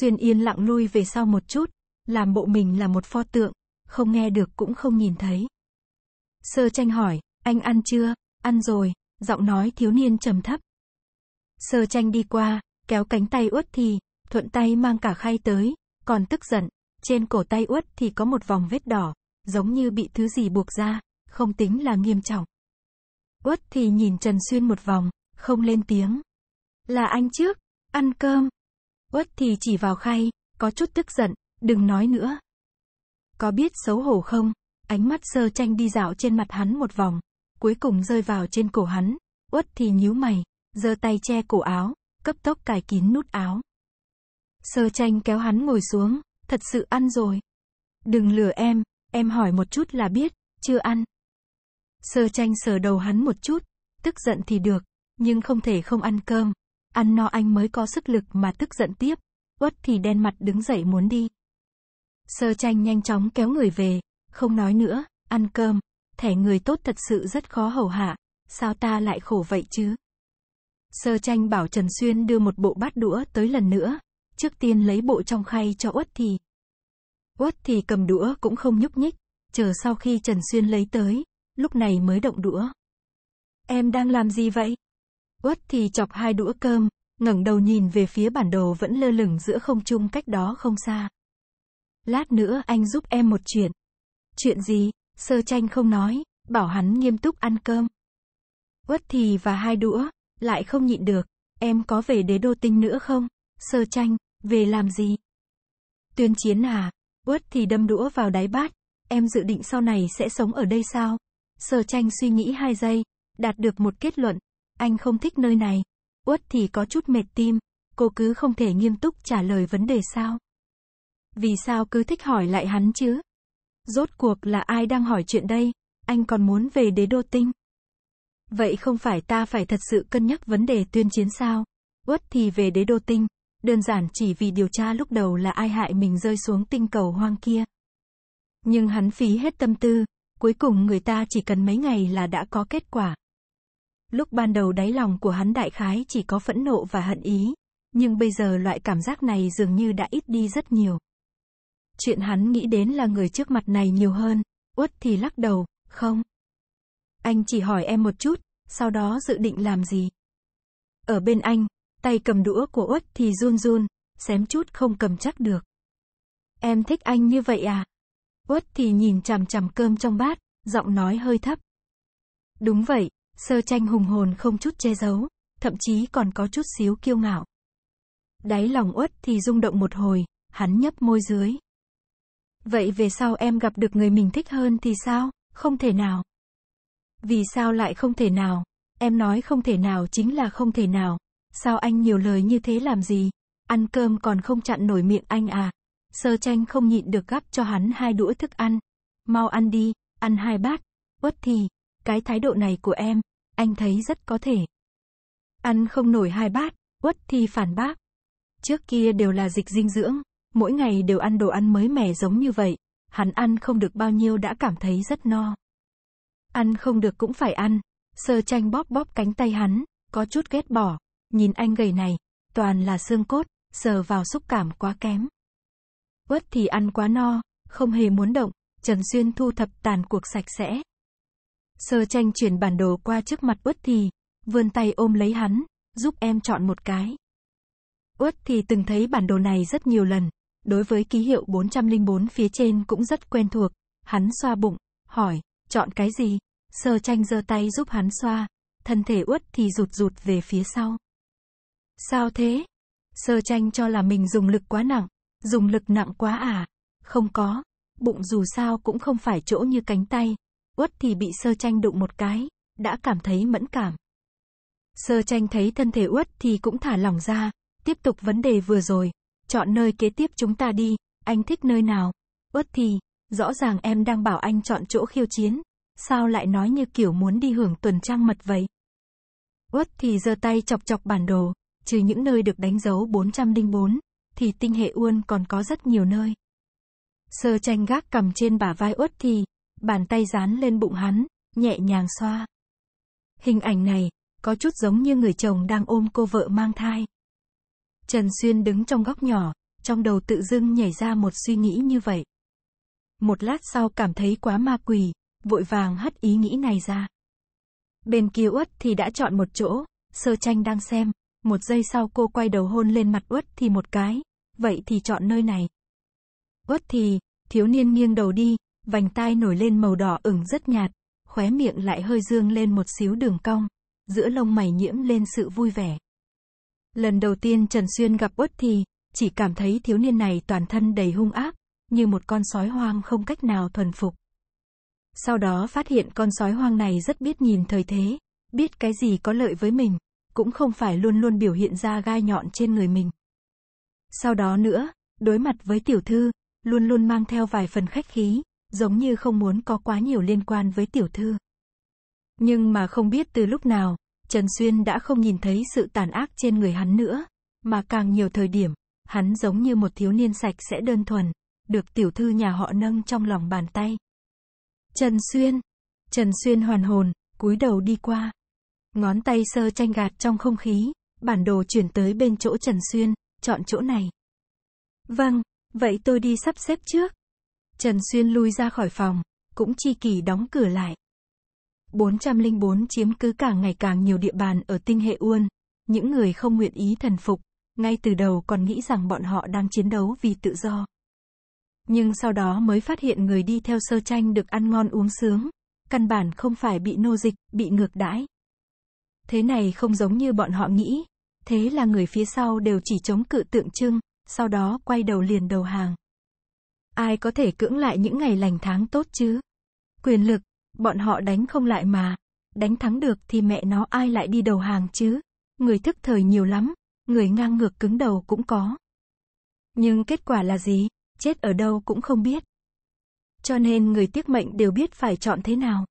Xuyên yên lặng lui về sau một chút, làm bộ mình là một pho tượng, không nghe được cũng không nhìn thấy. Sơ tranh hỏi, anh ăn chưa? Ăn rồi, giọng nói thiếu niên trầm thấp. Sơ tranh đi qua, kéo cánh tay uất thì, thuận tay mang cả khay tới, còn tức giận, trên cổ tay uất thì có một vòng vết đỏ, giống như bị thứ gì buộc ra, không tính là nghiêm trọng. Uất thì nhìn Trần Xuyên một vòng, không lên tiếng. Là anh trước, ăn cơm. Uất thì chỉ vào khay, có chút tức giận, đừng nói nữa. Có biết xấu hổ không? Ánh mắt sơ tranh đi dạo trên mặt hắn một vòng, cuối cùng rơi vào trên cổ hắn. Uất thì nhíu mày, giơ tay che cổ áo, cấp tốc cài kín nút áo. Sơ tranh kéo hắn ngồi xuống, thật sự ăn rồi. Đừng lừa em, Em hỏi một chút là biết, chưa ăn. Sơ tranh sờ đầu hắn một chút, tức giận thì được, nhưng không thể không ăn cơm. Ăn no anh mới có sức lực mà tức giận tiếp. Uất thì đen mặt đứng dậy muốn đi. Sơ tranh nhanh chóng kéo người về, không nói nữa, ăn cơm. Thẻ người tốt thật sự rất khó hầu hạ, sao ta lại khổ vậy chứ? Sơ tranh bảo Trần Xuyên đưa một bộ bát đũa tới lần nữa, trước tiên lấy bộ trong khay cho Uất thì. Uất thì cầm đũa cũng không nhúc nhích, chờ sau khi Trần Xuyên lấy tới, lúc này mới động đũa. Em đang làm gì vậy? Uất thì chọc hai đũa cơm, ngẩng đầu nhìn về phía bản đồ vẫn lơ lửng giữa không trung cách đó không xa. Lát nữa anh giúp em một chuyện. Chuyện gì? Sơ tranh không nói, bảo hắn nghiêm túc ăn cơm. Uất thì và hai đũa, lại không nhịn được. Em có về đế đô tinh nữa không? Sơ tranh, về làm gì? Tuyên chiến à? Uất thì đâm đũa vào đáy bát. Em dự định sau này sẽ sống ở đây sao? Sở tranh suy nghĩ hai giây, đạt được một kết luận. Anh không thích nơi này. Uất thì có chút mệt tim. Cô cứ không thể nghiêm túc trả lời vấn đề sao? Vì sao cứ thích hỏi lại hắn chứ? Rốt cuộc là ai đang hỏi chuyện đây? Anh còn muốn về đế đô tinh. Vậy không phải ta phải thật sự cân nhắc vấn đề tuyên chiến sao? Uất thì về đế đô tinh, đơn giản chỉ vì điều tra lúc đầu là ai hại mình rơi xuống tinh cầu hoang kia. Nhưng hắn phí hết tâm tư, cuối cùng người ta chỉ cần mấy ngày là đã có kết quả. Lúc ban đầu đáy lòng của hắn đại khái chỉ có phẫn nộ và hận ý, nhưng bây giờ loại cảm giác này dường như đã ít đi rất nhiều. Chuyện hắn nghĩ đến là người trước mặt này nhiều hơn, uất thì lắc đầu, không. Anh chỉ hỏi em một chút, sau đó dự định làm gì? Ở bên anh, Tay cầm đũa của Uất thì run run, xém chút không cầm chắc được. Em thích anh như vậy à? Uất thì nhìn chằm chằm cơm trong bát, giọng nói hơi thấp. Đúng vậy, sơ tranh hùng hồn không chút che giấu, thậm chí còn có chút xíu kiêu ngạo. Đáy lòng Uất thì rung động một hồi, hắn nhấp môi dưới. Vậy về sau em gặp được người mình thích hơn thì sao? Không thể nào. Vì sao lại không thể nào? Em nói không thể nào chính là không thể nào, Sao anh nhiều lời như thế làm gì? Ăn cơm còn không chặn nổi miệng anh à? Sơ tranh không nhịn được gắp cho hắn hai đũa thức ăn. Mau ăn đi, ăn hai bát. Uất thì, cái thái độ này của em, anh thấy rất có thể. Ăn không nổi hai bát, uất thì phản bác. Trước kia đều là dịch dinh dưỡng, mỗi ngày đều ăn đồ ăn mới mẻ giống như vậy. Hắn ăn không được bao nhiêu đã cảm thấy rất no. Ăn không được cũng phải ăn. Sơ tranh bóp bóp cánh tay hắn, có chút ghét bỏ. Nhìn anh gầy này, toàn là xương cốt, sờ vào xúc cảm quá kém. Quất thì ăn quá no, không hề muốn động, Trần Xuyên thu thập tàn cuộc sạch sẽ. Sơ tranh chuyển bản đồ qua trước mặt Uất thì, vươn tay ôm lấy hắn, giúp em chọn một cái. Uất thì từng thấy bản đồ này rất nhiều lần, đối với ký hiệu 404 phía trên cũng rất quen thuộc, hắn xoa bụng, hỏi, chọn cái gì? Sơ tranh giơ tay giúp hắn xoa, thân thể út thì rụt rụt về phía sau. Sao thế? Sơ tranh cho là mình dùng lực quá nặng. Dùng lực nặng quá à? Không có. Bụng dù sao cũng không phải chỗ như cánh tay. Uất thì bị sơ tranh đụng một cái. Đã cảm thấy mẫn cảm. Sơ tranh thấy thân thể uất thì cũng thả lỏng ra. Tiếp tục vấn đề vừa rồi. Chọn nơi kế tiếp chúng ta đi. Anh thích nơi nào? Uất thì. Rõ ràng em đang bảo anh chọn chỗ khiêu chiến. Sao lại nói như kiểu muốn đi hưởng tuần trăng mật vậy? Uất thì giơ tay chọc chọc bản đồ trừ những nơi được đánh dấu 404, thì tinh hệ Uôn còn có rất nhiều nơi. Sơ tranh gác cầm trên bả vai uất thì, bàn tay dán lên bụng hắn, nhẹ nhàng xoa. Hình ảnh này, có chút giống như người chồng đang ôm cô vợ mang thai. Trần Xuyên đứng trong góc nhỏ, trong đầu tự dưng nhảy ra một suy nghĩ như vậy. Một lát sau cảm thấy quá ma quỷ, vội vàng hất ý nghĩ này ra. Bên kia uất thì đã chọn một chỗ, sơ tranh đang xem, một giây sau cô quay đầu hôn lên mặt Uất thì một cái, vậy thì chọn nơi này. Uất thì, thiếu niên nghiêng đầu đi, vành tai nổi lên màu đỏ ửng rất nhạt, khóe miệng lại hơi dương lên một xíu đường cong, giữa lông mày nhiễm lên sự vui vẻ. Lần đầu tiên Trần Xuyên gặp Uất thì, chỉ cảm thấy thiếu niên này toàn thân đầy hung ác, như một con sói hoang không cách nào thuần phục. Sau đó phát hiện con sói hoang này rất biết nhìn thời thế, biết cái gì có lợi với mình, cũng không phải luôn luôn biểu hiện ra gai nhọn trên người mình. Sau đó nữa, đối mặt với tiểu thư, luôn luôn mang theo vài phần khách khí, giống như không muốn có quá nhiều liên quan với tiểu thư. Nhưng mà không biết từ lúc nào, Trần Xuyên đã không nhìn thấy sự tàn ác trên người hắn nữa, mà càng nhiều thời điểm, hắn giống như một thiếu niên sạch sẽ đơn thuần, được tiểu thư nhà họ nâng trong lòng bàn tay. Trần Xuyên, Trần Xuyên hoàn hồn, cúi đầu đi qua. Ngón tay sơ tranh gạt trong không khí, bản đồ chuyển tới bên chỗ Trần Xuyên, chọn chỗ này. Vâng, vậy tôi đi sắp xếp trước. Trần Xuyên lui ra khỏi phòng, cũng chi kỳ đóng cửa lại. 404 chiếm cứ càng ngày càng nhiều địa bàn ở tinh hệ Uôn. Những người không nguyện ý thần phục, ngay từ đầu còn nghĩ rằng bọn họ đang chiến đấu vì tự do. Nhưng sau đó mới phát hiện người đi theo sơ tranh được ăn ngon uống sướng, căn bản không phải bị nô dịch, bị ngược đãi. Thế này không giống như bọn họ nghĩ. Thế là người phía sau đều chỉ chống cự tượng trưng, sau đó quay đầu liền đầu hàng. Ai có thể cưỡng lại những ngày lành tháng tốt chứ? Quyền lực, bọn họ đánh không lại mà. Đánh thắng được thì mẹ nó ai lại đi đầu hàng chứ? Người thức thời nhiều lắm, người ngang ngược cứng đầu cũng có. Nhưng kết quả là gì? Chết ở đâu cũng không biết. Cho nên người tiếc mệnh đều biết phải chọn thế nào.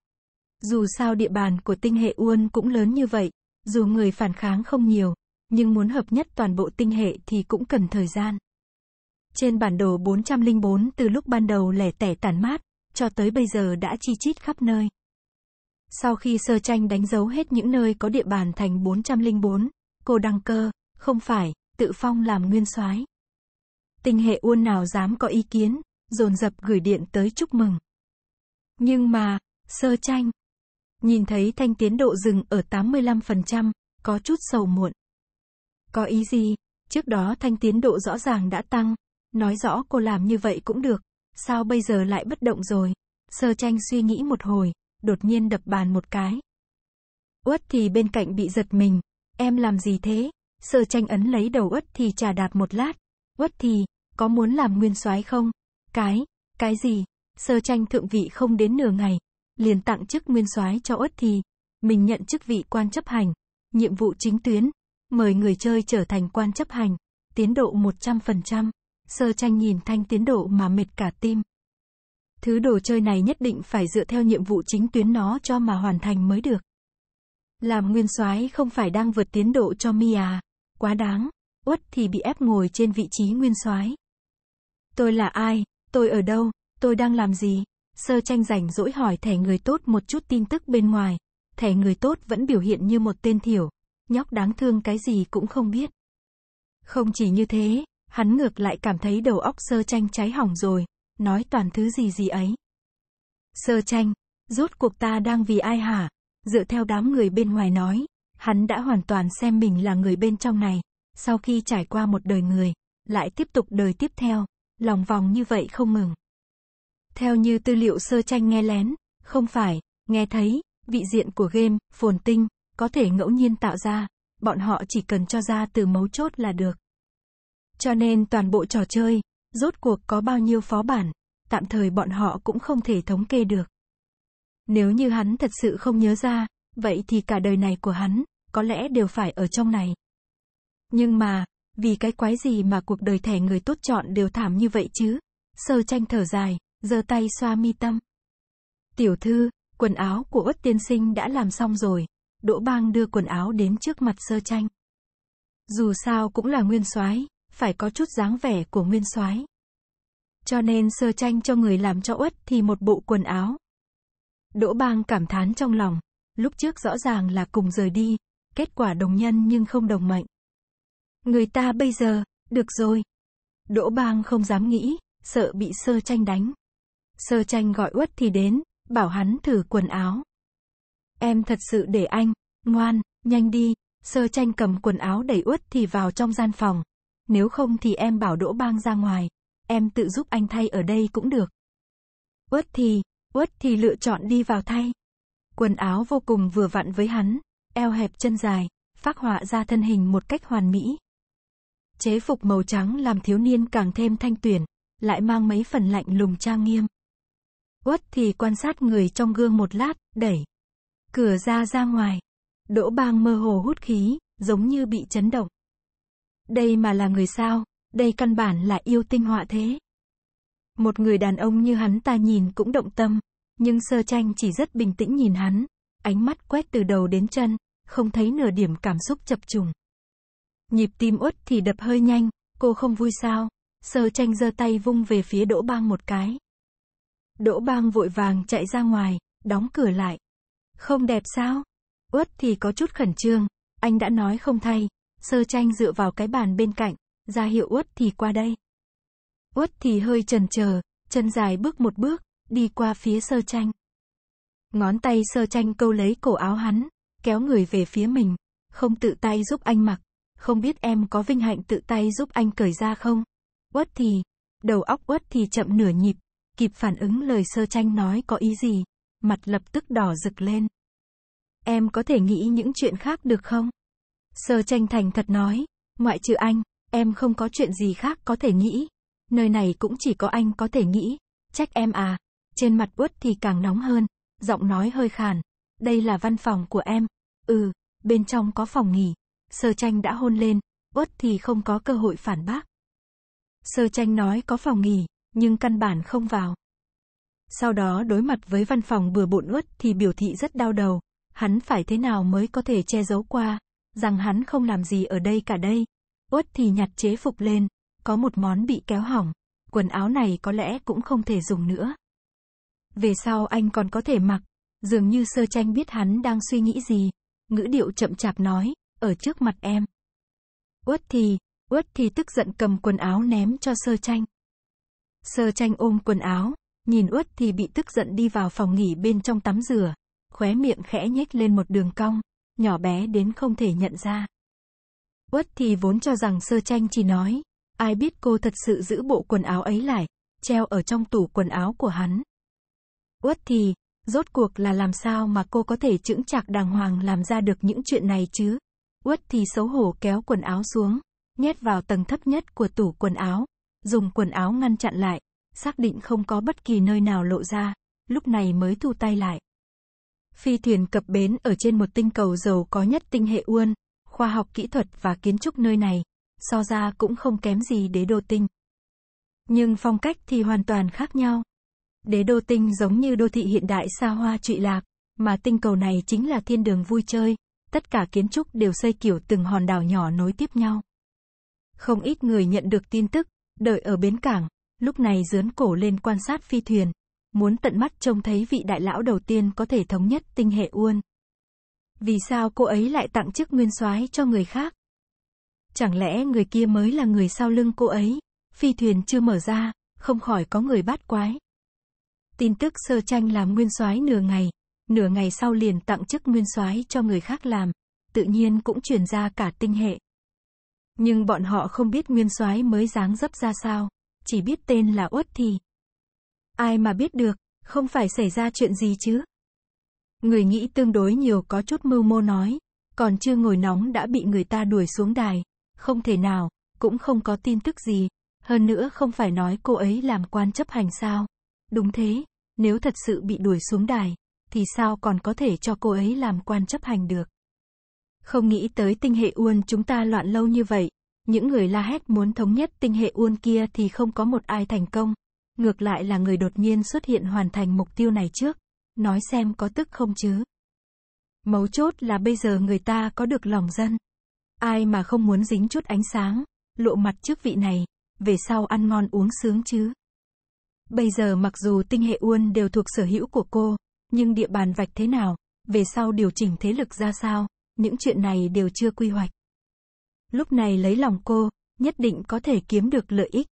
Dù sao địa bàn của tinh hệ Uôn cũng lớn như vậy, dù người phản kháng không nhiều, nhưng muốn hợp nhất toàn bộ tinh hệ thì cũng cần thời gian. Trên bản đồ 404 từ lúc ban đầu lẻ tẻ tàn mát, cho tới bây giờ đã chi chít khắp nơi. Sau khi sơ tranh đánh dấu hết những nơi có địa bàn thành 404, cô đăng cơ, không phải, tự phong làm nguyên soái. Tinh hệ uôn nào dám có ý kiến, dồn dập gửi điện tới chúc mừng. Nhưng mà, sơ tranh, Nhìn thấy thanh tiến độ dừng ở 85%, có chút sầu muộn. Có ý gì? Trước đó thanh tiến độ rõ ràng đã tăng. Nói rõ cô làm như vậy cũng được. Sao bây giờ lại bất động rồi? Sơ tranh suy nghĩ một hồi, đột nhiên đập bàn một cái. Uất thì bên cạnh bị giật mình. Em làm gì thế? Sơ tranh ấn lấy đầu Uất thì trà đạp một lát. Uất thì, có muốn làm nguyên soái không? Cái, cái gì? Sơ tranh thượng vị không đến nửa ngày, liền tặng chức nguyên soái cho Uất Thì, mình nhận chức vị quan chấp hành, nhiệm vụ chính tuyến, mời người chơi trở thành quan chấp hành, tiến độ 100%, sơ tranh nhìn thanh tiến độ mà mệt cả tim. Thứ đồ chơi này nhất định phải dựa theo nhiệm vụ chính tuyến nó cho mà hoàn thành mới được. Làm nguyên soái không phải đang vượt tiến độ cho mi à, quá đáng, uất thì bị ép ngồi trên vị trí nguyên soái. Tôi là ai, tôi ở đâu, tôi đang làm gì? Sơ tranh rảnh rỗi hỏi thẻ người tốt một chút tin tức bên ngoài. Thẻ người tốt vẫn biểu hiện như một tên thiểu. Nhóc đáng thương cái gì cũng không biết. Không chỉ như thế, hắn ngược lại cảm thấy đầu óc sơ tranh cháy hỏng rồi. Nói toàn thứ gì gì ấy. Sơ tranh, rốt cuộc ta đang vì ai hả? Dựa theo đám người bên ngoài nói, hắn đã hoàn toàn xem mình là người bên trong này. Sau khi trải qua một đời người, lại tiếp tục đời tiếp theo, lòng vòng như vậy không ngừng. Theo như tư liệu sơ tranh nghe lén, không phải, nghe thấy, vị diện của game, phồn tinh, có thể ngẫu nhiên tạo ra, bọn họ chỉ cần cho ra từ mấu chốt là được. Cho nên toàn bộ trò chơi, rốt cuộc có bao nhiêu phó bản, tạm thời bọn họ cũng không thể thống kê được. Nếu như hắn thật sự không nhớ ra, vậy thì cả đời này của hắn, có lẽ đều phải ở trong này. Nhưng mà, vì cái quái gì mà cuộc đời thẻ người tốt chọn đều thảm như vậy chứ? Sơ tranh thở dài, giơ tay xoa mi tâm. Tiểu thư, quần áo của Uất tiên sinh đã làm xong rồi. Đỗ Bang đưa quần áo đến trước mặt Sơ Tranh. Dù sao cũng là nguyên soái, phải có chút dáng vẻ của nguyên soái. Cho nên Sơ Tranh cho người làm cho Uất thì một bộ quần áo. Đỗ Bang cảm thán trong lòng, lúc trước rõ ràng là cùng rời đi, kết quả đồng nhân nhưng không đồng mệnh. Người ta bây giờ, được rồi. Đỗ Bang không dám nghĩ, sợ bị Sơ Tranh đánh. Sơ tranh gọi uất thì đến, bảo hắn thử quần áo. Em thật sự để anh, ngoan, nhanh đi. Sơ tranh cầm quần áo đẩy uất thì vào trong gian phòng. Nếu không thì em bảo đỗ bang ra ngoài. Em tự giúp anh thay ở đây cũng được. Uất thì, uất thì lựa chọn đi vào thay. Quần áo vô cùng vừa vặn với hắn, eo hẹp chân dài, phác họa ra thân hình một cách hoàn mỹ. Chế phục màu trắng làm thiếu niên càng thêm thanh tuyển, lại mang mấy phần lạnh lùng trang nghiêm. Uất thì quan sát người trong gương một lát, đẩy cửa ra ra ngoài. Đỗ bang mơ hồ hút khí, giống như bị chấn động. Đây mà là người sao, đây căn bản là yêu tinh họa thế. Một người đàn ông như hắn ta nhìn cũng động tâm, nhưng sơ tranh chỉ rất bình tĩnh nhìn hắn, ánh mắt quét từ đầu đến chân, không thấy nửa điểm cảm xúc chập trùng. Nhịp tim uất thì đập hơi nhanh, cô không vui sao, sơ tranh giơ tay vung về phía đỗ bang một cái. Đỗ bang vội vàng chạy ra ngoài, đóng cửa lại. Không đẹp sao? Uất thì có chút khẩn trương, anh đã nói không thay. Sơ tranh dựa vào cái bàn bên cạnh, ra hiệu Uất thì qua đây. Uất thì hơi chần chờ, chân dài bước một bước, đi qua phía sơ tranh. Ngón tay sơ tranh câu lấy cổ áo hắn, kéo người về phía mình, không tự tay giúp anh mặc, không biết em có vinh hạnh tự tay giúp anh cởi ra không? Uất thì, đầu óc Uất thì chậm nửa nhịp, kịp phản ứng lời sơ tranh nói có ý gì, mặt lập tức đỏ rực lên. Em có thể nghĩ những chuyện khác được không? Sơ tranh thành thật nói, ngoại trừ anh, em không có chuyện gì khác có thể nghĩ. Nơi này cũng chỉ có anh có thể nghĩ, trách em à. Trên mặt uất thì càng nóng hơn, giọng nói hơi khàn. Đây là văn phòng của em. Ừ, bên trong có phòng nghỉ. Sơ tranh đã hôn lên, uất thì không có cơ hội phản bác. Sơ tranh nói có phòng nghỉ, nhưng căn bản không vào. Sau đó đối mặt với văn phòng bừa bộn uất thì biểu thị rất đau đầu, hắn phải thế nào mới có thể che giấu qua, rằng hắn không làm gì ở đây cả đây. Uất thì nhặt chế phục lên, có một món bị kéo hỏng, quần áo này có lẽ cũng không thể dùng nữa. Về sau anh còn có thể mặc, dường như sơ tranh biết hắn đang suy nghĩ gì, ngữ điệu chậm chạp nói, ở trước mặt em. Uất thì, Uất thì tức giận cầm quần áo ném cho sơ tranh. Sơ tranh ôm quần áo, nhìn uất thì bị tức giận đi vào phòng nghỉ bên trong tắm rửa, khóe miệng khẽ nhếch lên một đường cong, nhỏ bé đến không thể nhận ra. Uất thì vốn cho rằng sơ tranh chỉ nói, ai biết cô thật sự giữ bộ quần áo ấy lại, treo ở trong tủ quần áo của hắn. Uất thì, rốt cuộc là làm sao mà cô có thể chững chạc đàng hoàng làm ra được những chuyện này chứ? Uất thì xấu hổ kéo quần áo xuống, nhét vào tầng thấp nhất của tủ quần áo, dùng quần áo ngăn chặn lại, xác định không có bất kỳ nơi nào lộ ra, lúc này mới thu tay lại. Phi thuyền cập bến ở trên một tinh cầu giàu có nhất tinh hệ Uôn, khoa học kỹ thuật và kiến trúc nơi này, so ra cũng không kém gì đế đô tinh. Nhưng phong cách thì hoàn toàn khác nhau. Đế đô tinh giống như đô thị hiện đại xa hoa trụy lạc, mà tinh cầu này chính là thiên đường vui chơi, tất cả kiến trúc đều xây kiểu từng hòn đảo nhỏ nối tiếp nhau. Không ít người nhận được tin tức, Đợi ở bến cảng, lúc này dướn cổ lên quan sát phi thuyền, muốn tận mắt trông thấy vị đại lão đầu tiên có thể thống nhất tinh hệ uôn. Vì sao cô ấy lại tặng chức nguyên soái cho người khác? Chẳng lẽ người kia mới là người sau lưng cô ấy? Phi thuyền chưa mở ra, không khỏi có người bắt quái. Tin tức sơ tranh làm nguyên soái nửa ngày, nửa ngày sau liền tặng chức nguyên soái cho người khác làm, tự nhiên cũng truyền ra cả tinh hệ. Nhưng bọn họ không biết nguyên soái mới dáng dấp ra sao, chỉ biết tên là Uất thì. Ai mà biết được, không phải xảy ra chuyện gì chứ. Người nghĩ tương đối nhiều có chút mưu mô nói, còn chưa ngồi nóng đã bị người ta đuổi xuống đài, không thể nào, cũng không có tin tức gì, hơn nữa không phải nói cô ấy làm quan chấp hành sao. Đúng thế, nếu thật sự bị đuổi xuống đài, thì sao còn có thể cho cô ấy làm quan chấp hành được. Không nghĩ tới tinh hệ Uôn chúng ta loạn lâu như vậy, những người la hét muốn thống nhất tinh hệ Uôn kia thì không có một ai thành công. Ngược lại là người đột nhiên xuất hiện hoàn thành mục tiêu này trước. Nói xem có tức không chứ? Mấu chốt là bây giờ người ta có được lòng dân. Ai mà không muốn dính chút ánh sáng, lộ mặt trước vị này, về sau ăn ngon uống sướng chứ. Bây giờ mặc dù tinh hệ Uôn đều thuộc sở hữu của cô, nhưng địa bàn vạch thế nào, về sau điều chỉnh thế lực ra sao, những chuyện này đều chưa quy hoạch. Lúc này lấy lòng cô, nhất định có thể kiếm được lợi ích.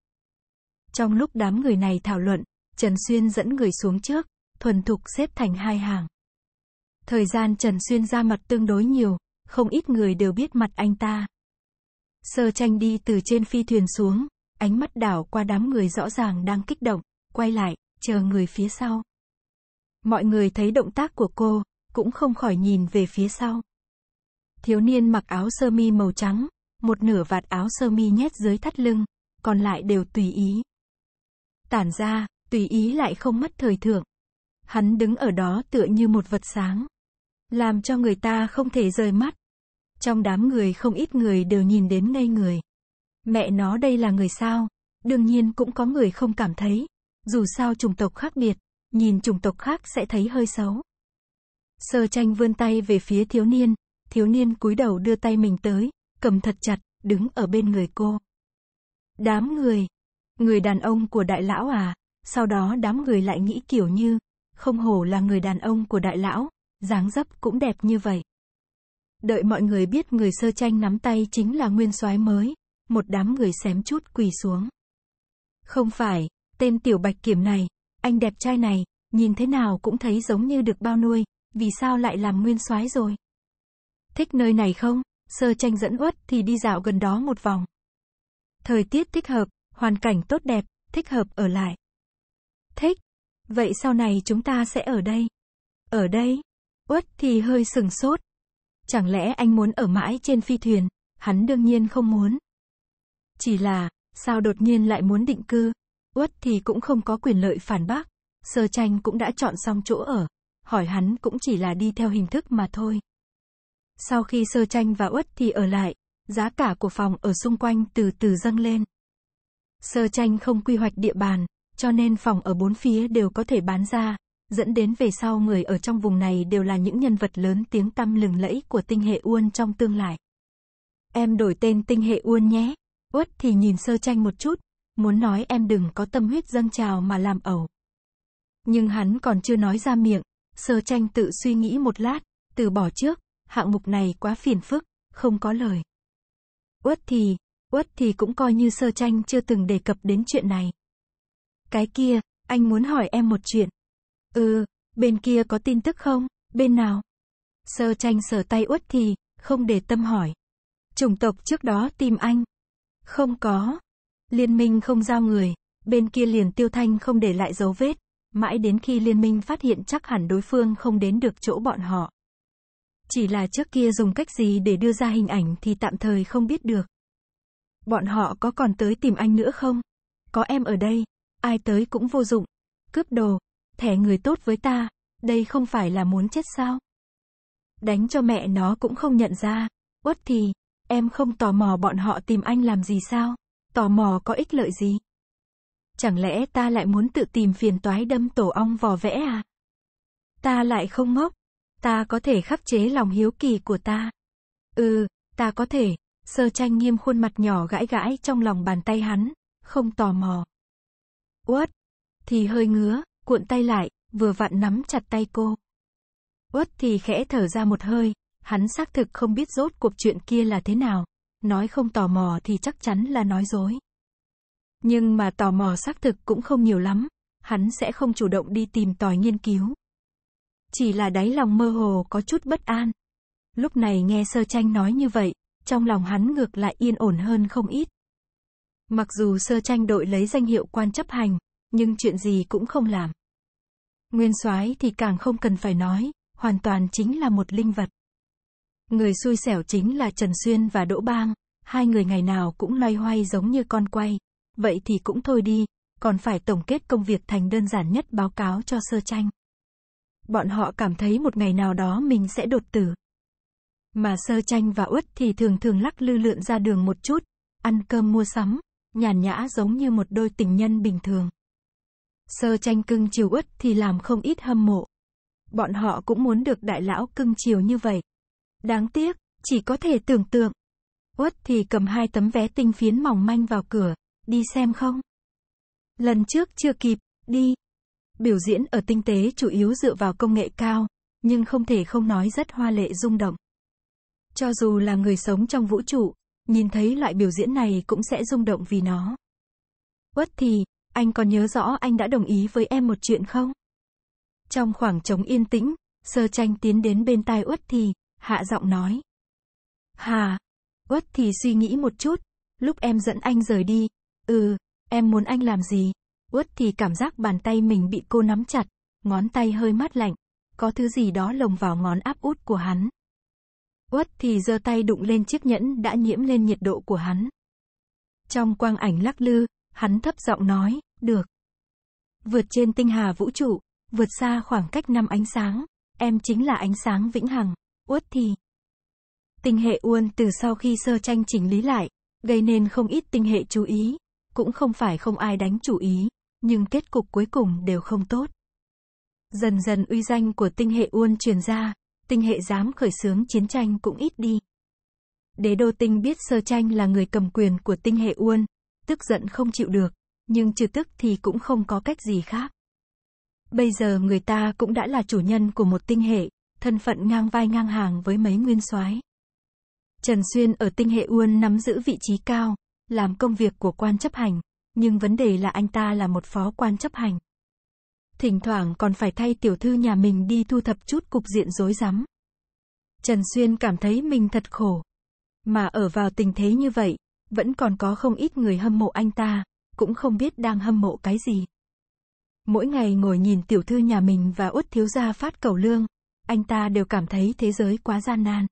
Trong lúc đám người này thảo luận, Trần Xuyên dẫn người xuống trước, thuần thục xếp thành hai hàng. Thời gian Trần Xuyên ra mặt tương đối nhiều, không ít người đều biết mặt anh ta. Sơ tranh đi từ trên phi thuyền xuống, ánh mắt đảo qua đám người rõ ràng đang kích động, quay lại, chờ người phía sau. Mọi người thấy động tác của cô, cũng không khỏi nhìn về phía sau. Thiếu niên mặc áo sơ mi màu trắng, một nửa vạt áo sơ mi nhét dưới thắt lưng, còn lại đều tùy ý. Tản ra, tùy ý lại không mất thời thượng. Hắn đứng ở đó tựa như một vật sáng, làm cho người ta không thể rời mắt. Trong đám người không ít người đều nhìn đến ngay người. Mẹ nó đây là người sao? Đương nhiên cũng có người không cảm thấy. Dù sao chủng tộc khác biệt, nhìn chủng tộc khác sẽ thấy hơi xấu. Sơ tranh vươn tay về phía thiếu niên, thiếu niên cúi đầu đưa tay mình tới, cầm thật chặt, đứng ở bên người cô. Đám người, người đàn ông của đại lão à, sau đó đám người lại nghĩ kiểu như, không hổ là người đàn ông của đại lão, dáng dấp cũng đẹp như vậy. Đợi mọi người biết người sơ tranh nắm tay chính là nguyên soái mới, một đám người xém chút quỳ xuống. Không phải, tên tiểu bạch kiểm này, anh đẹp trai này, nhìn thế nào cũng thấy giống như được bao nuôi, vì sao lại làm nguyên soái rồi? Thích nơi này không? Sơ tranh dẫn uất thì đi dạo gần đó một vòng. Thời tiết thích hợp, hoàn cảnh tốt đẹp, thích hợp ở lại. Thích. Vậy sau này chúng ta sẽ ở đây. Ở đây. Uất thì hơi sừng sốt. Chẳng lẽ anh muốn ở mãi trên phi thuyền? Hắn đương nhiên không muốn. Chỉ là, sao đột nhiên lại muốn định cư? Uất thì cũng không có quyền lợi phản bác. Sơ tranh cũng đã chọn xong chỗ ở. Hỏi hắn cũng chỉ là đi theo hình thức mà thôi. Sau khi sơ tranh và uất thì ở lại, giá cả của phòng ở xung quanh từ từ dâng lên. Sơ tranh không quy hoạch địa bàn, cho nên phòng ở bốn phía đều có thể bán ra, dẫn đến về sau người ở trong vùng này đều là những nhân vật lớn tiếng tăm lừng lẫy của tinh hệ Uôn trong tương lai. Em đổi tên tinh hệ Uôn nhé. Uất thì nhìn sơ tranh một chút, muốn nói em đừng có tâm huyết dâng trào mà làm ẩu. Nhưng hắn còn chưa nói ra miệng, sơ tranh tự suy nghĩ một lát, từ bỏ trước, hạng mục này quá phiền phức, không có lời. Uất thì, Uất thì cũng coi như sơ tranh chưa từng đề cập đến chuyện này. Cái kia, anh muốn hỏi em một chuyện. Ừ, bên kia có tin tức không, bên nào? Sơ tranh sở tay Uất thì, không để tâm hỏi. Chủng tộc trước đó tìm anh. Không có. Liên minh không giao người, bên kia liền tiêu thanh không để lại dấu vết. Mãi đến khi liên minh phát hiện chắc hẳn đối phương không đến được chỗ bọn họ. Chỉ là trước kia dùng cách gì để đưa ra hình ảnh thì tạm thời không biết được. Bọn họ có còn tới tìm anh nữa không? Có em ở đây, ai tới cũng vô dụng. Cướp đồ, thẻ người tốt với ta, đây không phải là muốn chết sao? Đánh cho mẹ nó cũng không nhận ra. Uất thì, em không tò mò bọn họ tìm anh làm gì sao? Tò mò có ích lợi gì? Chẳng lẽ ta lại muốn tự tìm phiền toái đâm tổ ong vò vẽ à? Ta lại không ngốc, ta có thể khắc chế lòng hiếu kỳ của ta. Ừ, ta có thể, sơ tranh nghiêm khuôn mặt nhỏ gãi gãi trong lòng bàn tay hắn, không tò mò. Uất, thì hơi ngứa, cuộn tay lại, vừa vặn nắm chặt tay cô. Uất thì khẽ thở ra một hơi, hắn xác thực không biết rốt cuộc chuyện kia là thế nào, nói không tò mò thì chắc chắn là nói dối. Nhưng mà tò mò xác thực cũng không nhiều lắm, hắn sẽ không chủ động đi tìm tòi nghiên cứu. Chỉ là đáy lòng mơ hồ có chút bất an. Lúc này nghe sơ tranh nói như vậy, trong lòng hắn ngược lại yên ổn hơn không ít. Mặc dù sơ tranh đội lấy danh hiệu quan chấp hành, nhưng chuyện gì cũng không làm. Nguyên soái thì càng không cần phải nói, hoàn toàn chính là một linh vật. Người xui xẻo chính là Trần Xuyên và Đỗ Bang, hai người ngày nào cũng loay hoay giống như con quay. Vậy thì cũng thôi đi, còn phải tổng kết công việc thành đơn giản nhất báo cáo cho sơ tranh bọn họ cảm thấy một ngày nào đó mình sẽ đột tử. Mà sơ chanh và uất thì thường thường lắc lư lượn ra đường một chút, ăn cơm mua sắm, nhàn nhã giống như một đôi tình nhân bình thường. Sơ chanh cưng chiều uất thì làm không ít hâm mộ. Bọn họ cũng muốn được đại lão cưng chiều như vậy. Đáng tiếc, chỉ có thể tưởng tượng. Uất thì cầm hai tấm vé tinh phiến mỏng manh vào cửa, đi xem không? Lần trước chưa kịp, đi, Biểu diễn ở tinh tế chủ yếu dựa vào công nghệ cao, nhưng không thể không nói rất hoa lệ rung động. Cho dù là người sống trong vũ trụ, nhìn thấy loại biểu diễn này cũng sẽ rung động vì nó. Quất thì, anh còn nhớ rõ anh đã đồng ý với em một chuyện không? Trong khoảng trống yên tĩnh, sơ tranh tiến đến bên tai Uất thì, hạ giọng nói. Hà, Uất thì suy nghĩ một chút, lúc em dẫn anh rời đi, ừ, em muốn anh làm gì? Uất thì cảm giác bàn tay mình bị cô nắm chặt, ngón tay hơi mát lạnh, có thứ gì đó lồng vào ngón áp út của hắn. Uất thì giơ tay đụng lên chiếc nhẫn đã nhiễm lên nhiệt độ của hắn. Trong quang ảnh lắc lư, hắn thấp giọng nói, được. Vượt trên tinh hà vũ trụ, vượt xa khoảng cách năm ánh sáng, em chính là ánh sáng vĩnh hằng, Uất thì. Tinh hệ Uôn từ sau khi sơ tranh chỉnh lý lại, gây nên không ít tinh hệ chú ý, cũng không phải không ai đánh chủ ý nhưng kết cục cuối cùng đều không tốt. Dần dần uy danh của tinh hệ Uôn truyền ra, tinh hệ dám khởi xướng chiến tranh cũng ít đi. Đế đô tinh biết sơ tranh là người cầm quyền của tinh hệ Uôn, tức giận không chịu được, nhưng trừ tức thì cũng không có cách gì khác. Bây giờ người ta cũng đã là chủ nhân của một tinh hệ, thân phận ngang vai ngang hàng với mấy nguyên soái. Trần Xuyên ở tinh hệ Uôn nắm giữ vị trí cao, làm công việc của quan chấp hành, nhưng vấn đề là anh ta là một phó quan chấp hành. Thỉnh thoảng còn phải thay tiểu thư nhà mình đi thu thập chút cục diện rối rắm. Trần Xuyên cảm thấy mình thật khổ. Mà ở vào tình thế như vậy, vẫn còn có không ít người hâm mộ anh ta, cũng không biết đang hâm mộ cái gì. Mỗi ngày ngồi nhìn tiểu thư nhà mình và út thiếu gia phát cầu lương, anh ta đều cảm thấy thế giới quá gian nan.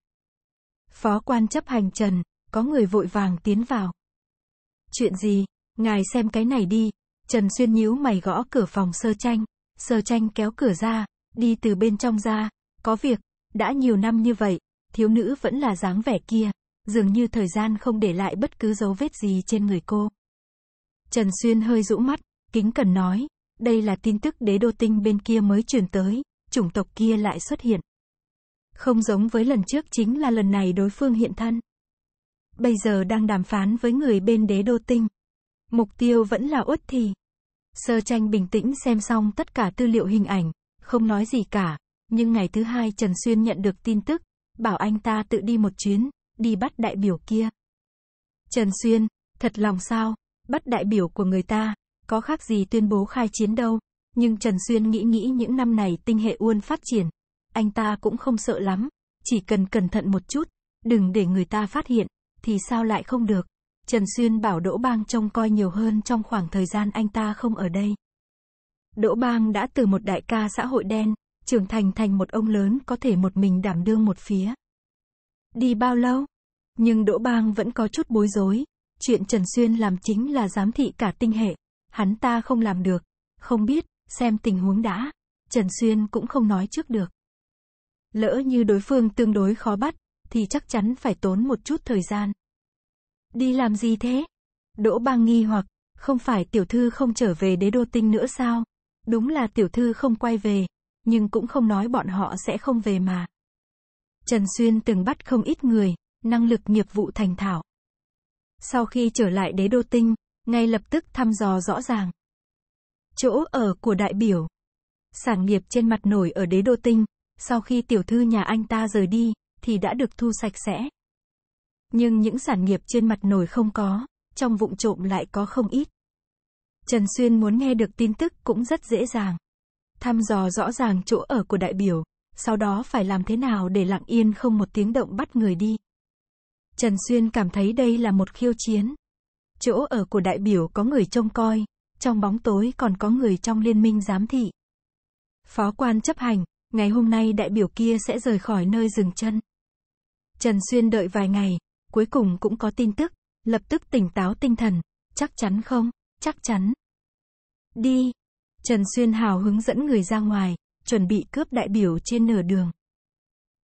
Phó quan chấp hành Trần, có người vội vàng tiến vào. Chuyện gì? Ngài xem cái này đi. Trần Xuyên nhíu mày gõ cửa phòng sơ tranh. Sơ tranh kéo cửa ra, đi từ bên trong ra. Có việc, đã nhiều năm như vậy, thiếu nữ vẫn là dáng vẻ kia. Dường như thời gian không để lại bất cứ dấu vết gì trên người cô. Trần Xuyên hơi rũ mắt, kính cần nói. Đây là tin tức đế đô tinh bên kia mới truyền tới, chủng tộc kia lại xuất hiện. Không giống với lần trước chính là lần này đối phương hiện thân. Bây giờ đang đàm phán với người bên đế đô tinh, Mục tiêu vẫn là Uất Thì. Sơ tranh bình tĩnh xem xong tất cả tư liệu hình ảnh, không nói gì cả. Nhưng ngày thứ hai Trần Xuyên nhận được tin tức, bảo anh ta tự đi một chuyến, đi bắt đại biểu kia. Trần Xuyên, thật lòng sao, bắt đại biểu của người ta, có khác gì tuyên bố khai chiến đâu. Nhưng Trần Xuyên nghĩ nghĩ những năm này tinh hệ uôn phát triển, anh ta cũng không sợ lắm, chỉ cần cẩn thận một chút, đừng để người ta phát hiện, thì sao lại không được. Trần Xuyên bảo Đỗ Bang trông coi nhiều hơn trong khoảng thời gian anh ta không ở đây. Đỗ Bang đã từ một đại ca xã hội đen, trưởng thành thành một ông lớn có thể một mình đảm đương một phía. Đi bao lâu? Nhưng Đỗ Bang vẫn có chút bối rối. Chuyện Trần Xuyên làm chính là giám thị cả tinh hệ. Hắn ta không làm được. Không biết, xem tình huống đã. Trần Xuyên cũng không nói trước được. Lỡ như đối phương tương đối khó bắt, thì chắc chắn phải tốn một chút thời gian. Đi làm gì thế? Đỗ bang nghi hoặc, không phải tiểu thư không trở về đế đô tinh nữa sao? Đúng là tiểu thư không quay về, nhưng cũng không nói bọn họ sẽ không về mà. Trần Xuyên từng bắt không ít người, năng lực nghiệp vụ thành thảo. Sau khi trở lại đế đô tinh, ngay lập tức thăm dò rõ ràng. Chỗ ở của đại biểu. Sản nghiệp trên mặt nổi ở đế đô tinh, sau khi tiểu thư nhà anh ta rời đi, thì đã được thu sạch sẽ. Nhưng những sản nghiệp trên mặt nổi không có, trong vụng trộm lại có không ít. Trần Xuyên muốn nghe được tin tức cũng rất dễ dàng. Thăm dò rõ ràng chỗ ở của đại biểu, sau đó phải làm thế nào để lặng yên không một tiếng động bắt người đi. Trần Xuyên cảm thấy đây là một khiêu chiến. Chỗ ở của đại biểu có người trông coi, trong bóng tối còn có người trong liên minh giám thị. Phó quan chấp hành, ngày hôm nay đại biểu kia sẽ rời khỏi nơi dừng chân. Trần Xuyên đợi vài ngày, cuối cùng cũng có tin tức, lập tức tỉnh táo tinh thần, chắc chắn không, chắc chắn. Đi. Trần Xuyên hào hướng dẫn người ra ngoài, chuẩn bị cướp đại biểu trên nửa đường.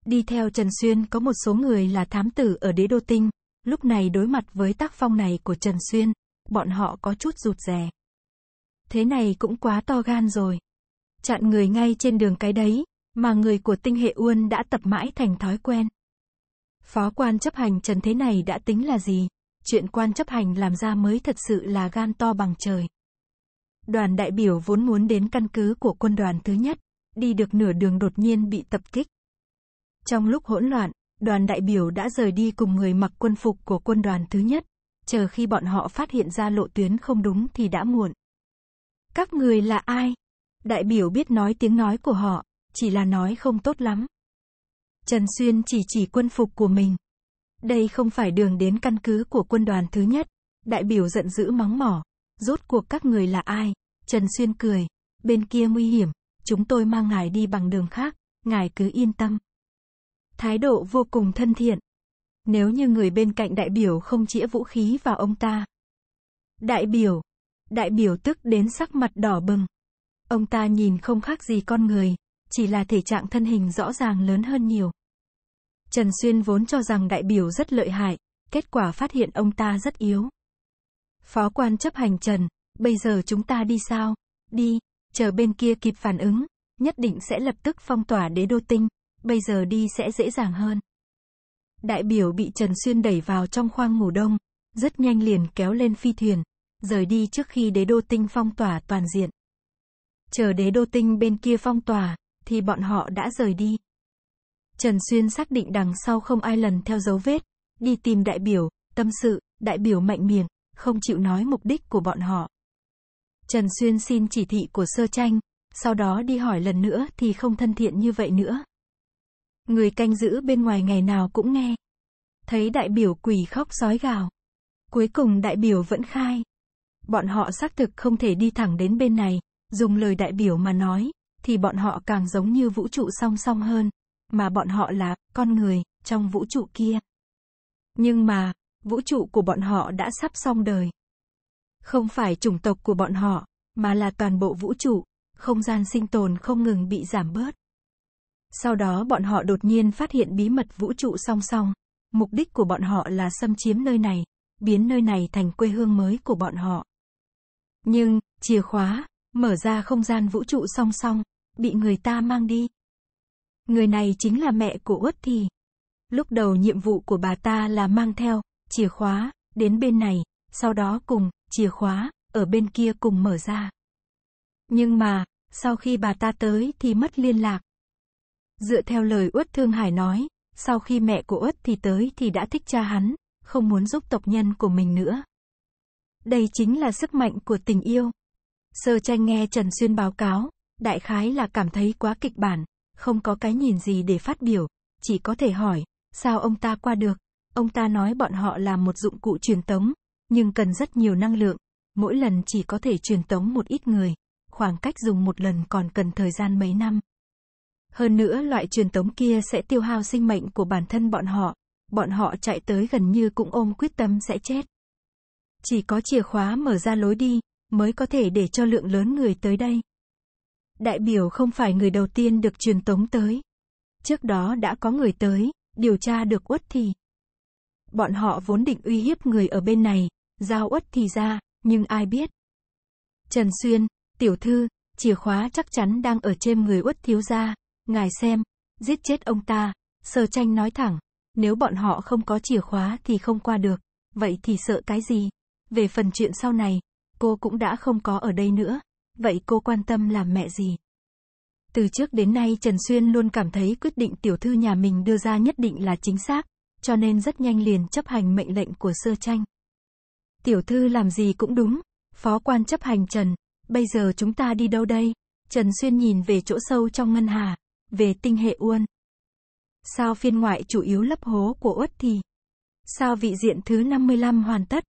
Đi theo Trần Xuyên có một số người là thám tử ở đế đô tinh, lúc này đối mặt với tác phong này của Trần Xuyên, bọn họ có chút rụt rè. Thế này cũng quá to gan rồi. Chặn người ngay trên đường cái đấy, mà người của tinh hệ Uôn đã tập mãi thành thói quen. Phó quan chấp hành Trần Thế này đã tính là gì? Chuyện quan chấp hành làm ra mới thật sự là gan to bằng trời. Đoàn đại biểu vốn muốn đến căn cứ của quân đoàn thứ nhất, đi được nửa đường đột nhiên bị tập kích. Trong lúc hỗn loạn, đoàn đại biểu đã rời đi cùng người mặc quân phục của quân đoàn thứ nhất, chờ khi bọn họ phát hiện ra lộ tuyến không đúng thì đã muộn. Các người là ai? Đại biểu biết nói tiếng nói của họ, chỉ là nói không tốt lắm. Trần Xuyên chỉ chỉ quân phục của mình. Đây không phải đường đến căn cứ của quân đoàn thứ nhất. Đại biểu giận dữ mắng mỏ. Rốt cuộc các người là ai? Trần Xuyên cười. Bên kia nguy hiểm. Chúng tôi mang ngài đi bằng đường khác. Ngài cứ yên tâm. Thái độ vô cùng thân thiện. Nếu như người bên cạnh đại biểu không chĩa vũ khí vào ông ta. Đại biểu. Đại biểu tức đến sắc mặt đỏ bừng. Ông ta nhìn không khác gì con người, chỉ là thể trạng thân hình rõ ràng lớn hơn nhiều. Trần Xuyên vốn cho rằng đại biểu rất lợi hại, kết quả phát hiện ông ta rất yếu. Phó quan chấp hành Trần, bây giờ chúng ta đi sao? Đi, chờ bên kia kịp phản ứng, nhất định sẽ lập tức phong tỏa đế đô tinh, bây giờ đi sẽ dễ dàng hơn. Đại biểu bị Trần Xuyên đẩy vào trong khoang ngủ đông, rất nhanh liền kéo lên phi thuyền, rời đi trước khi đế đô tinh phong tỏa toàn diện. Chờ đế đô tinh bên kia phong tỏa, thì bọn họ đã rời đi. Trần Xuyên xác định đằng sau không ai lần theo dấu vết, đi tìm đại biểu, tâm sự, đại biểu mạnh miệng, không chịu nói mục đích của bọn họ. Trần Xuyên xin chỉ thị của sơ tranh, sau đó đi hỏi lần nữa thì không thân thiện như vậy nữa. Người canh giữ bên ngoài ngày nào cũng nghe. Thấy đại biểu quỳ khóc sói gào. Cuối cùng đại biểu vẫn khai. Bọn họ xác thực không thể đi thẳng đến bên này, dùng lời đại biểu mà nói, thì bọn họ càng giống như vũ trụ song song hơn mà bọn họ là con người trong vũ trụ kia. Nhưng mà, vũ trụ của bọn họ đã sắp xong đời. Không phải chủng tộc của bọn họ, mà là toàn bộ vũ trụ, không gian sinh tồn không ngừng bị giảm bớt. Sau đó bọn họ đột nhiên phát hiện bí mật vũ trụ song song. Mục đích của bọn họ là xâm chiếm nơi này, biến nơi này thành quê hương mới của bọn họ. Nhưng, chìa khóa, mở ra không gian vũ trụ song song, bị người ta mang đi. Người này chính là mẹ của Uất Thì. Lúc đầu nhiệm vụ của bà ta là mang theo chìa khóa đến bên này, sau đó cùng chìa khóa ở bên kia cùng mở ra. Nhưng mà, sau khi bà ta tới thì mất liên lạc. Dựa theo lời Uất Thương Hải nói, sau khi mẹ của Uất thì tới thì đã thích cha hắn, không muốn giúp tộc nhân của mình nữa. Đây chính là sức mạnh của tình yêu. Sơ tranh nghe Trần Xuyên báo cáo, đại khái là cảm thấy quá kịch bản, không có cái nhìn gì để phát biểu, chỉ có thể hỏi, sao ông ta qua được? Ông ta nói bọn họ là một dụng cụ truyền tống, nhưng cần rất nhiều năng lượng, mỗi lần chỉ có thể truyền tống một ít người, khoảng cách dùng một lần còn cần thời gian mấy năm. Hơn nữa loại truyền tống kia sẽ tiêu hao sinh mệnh của bản thân bọn họ, bọn họ chạy tới gần như cũng ôm quyết tâm sẽ chết. Chỉ có chìa khóa mở ra lối đi, mới có thể để cho lượng lớn người tới đây đại biểu không phải người đầu tiên được truyền tống tới. Trước đó đã có người tới, điều tra được uất thì. Bọn họ vốn định uy hiếp người ở bên này, giao uất thì ra, nhưng ai biết. Trần Xuyên, tiểu thư, chìa khóa chắc chắn đang ở trên người uất thiếu gia, ngài xem, giết chết ông ta, sở tranh nói thẳng, nếu bọn họ không có chìa khóa thì không qua được, vậy thì sợ cái gì. Về phần chuyện sau này, cô cũng đã không có ở đây nữa vậy cô quan tâm làm mẹ gì? Từ trước đến nay Trần Xuyên luôn cảm thấy quyết định tiểu thư nhà mình đưa ra nhất định là chính xác, cho nên rất nhanh liền chấp hành mệnh lệnh của sơ tranh. Tiểu thư làm gì cũng đúng, phó quan chấp hành Trần, bây giờ chúng ta đi đâu đây? Trần Xuyên nhìn về chỗ sâu trong ngân hà, về tinh hệ uôn. Sao phiên ngoại chủ yếu lấp hố của Uất thì? Sao vị diện thứ 55 hoàn tất?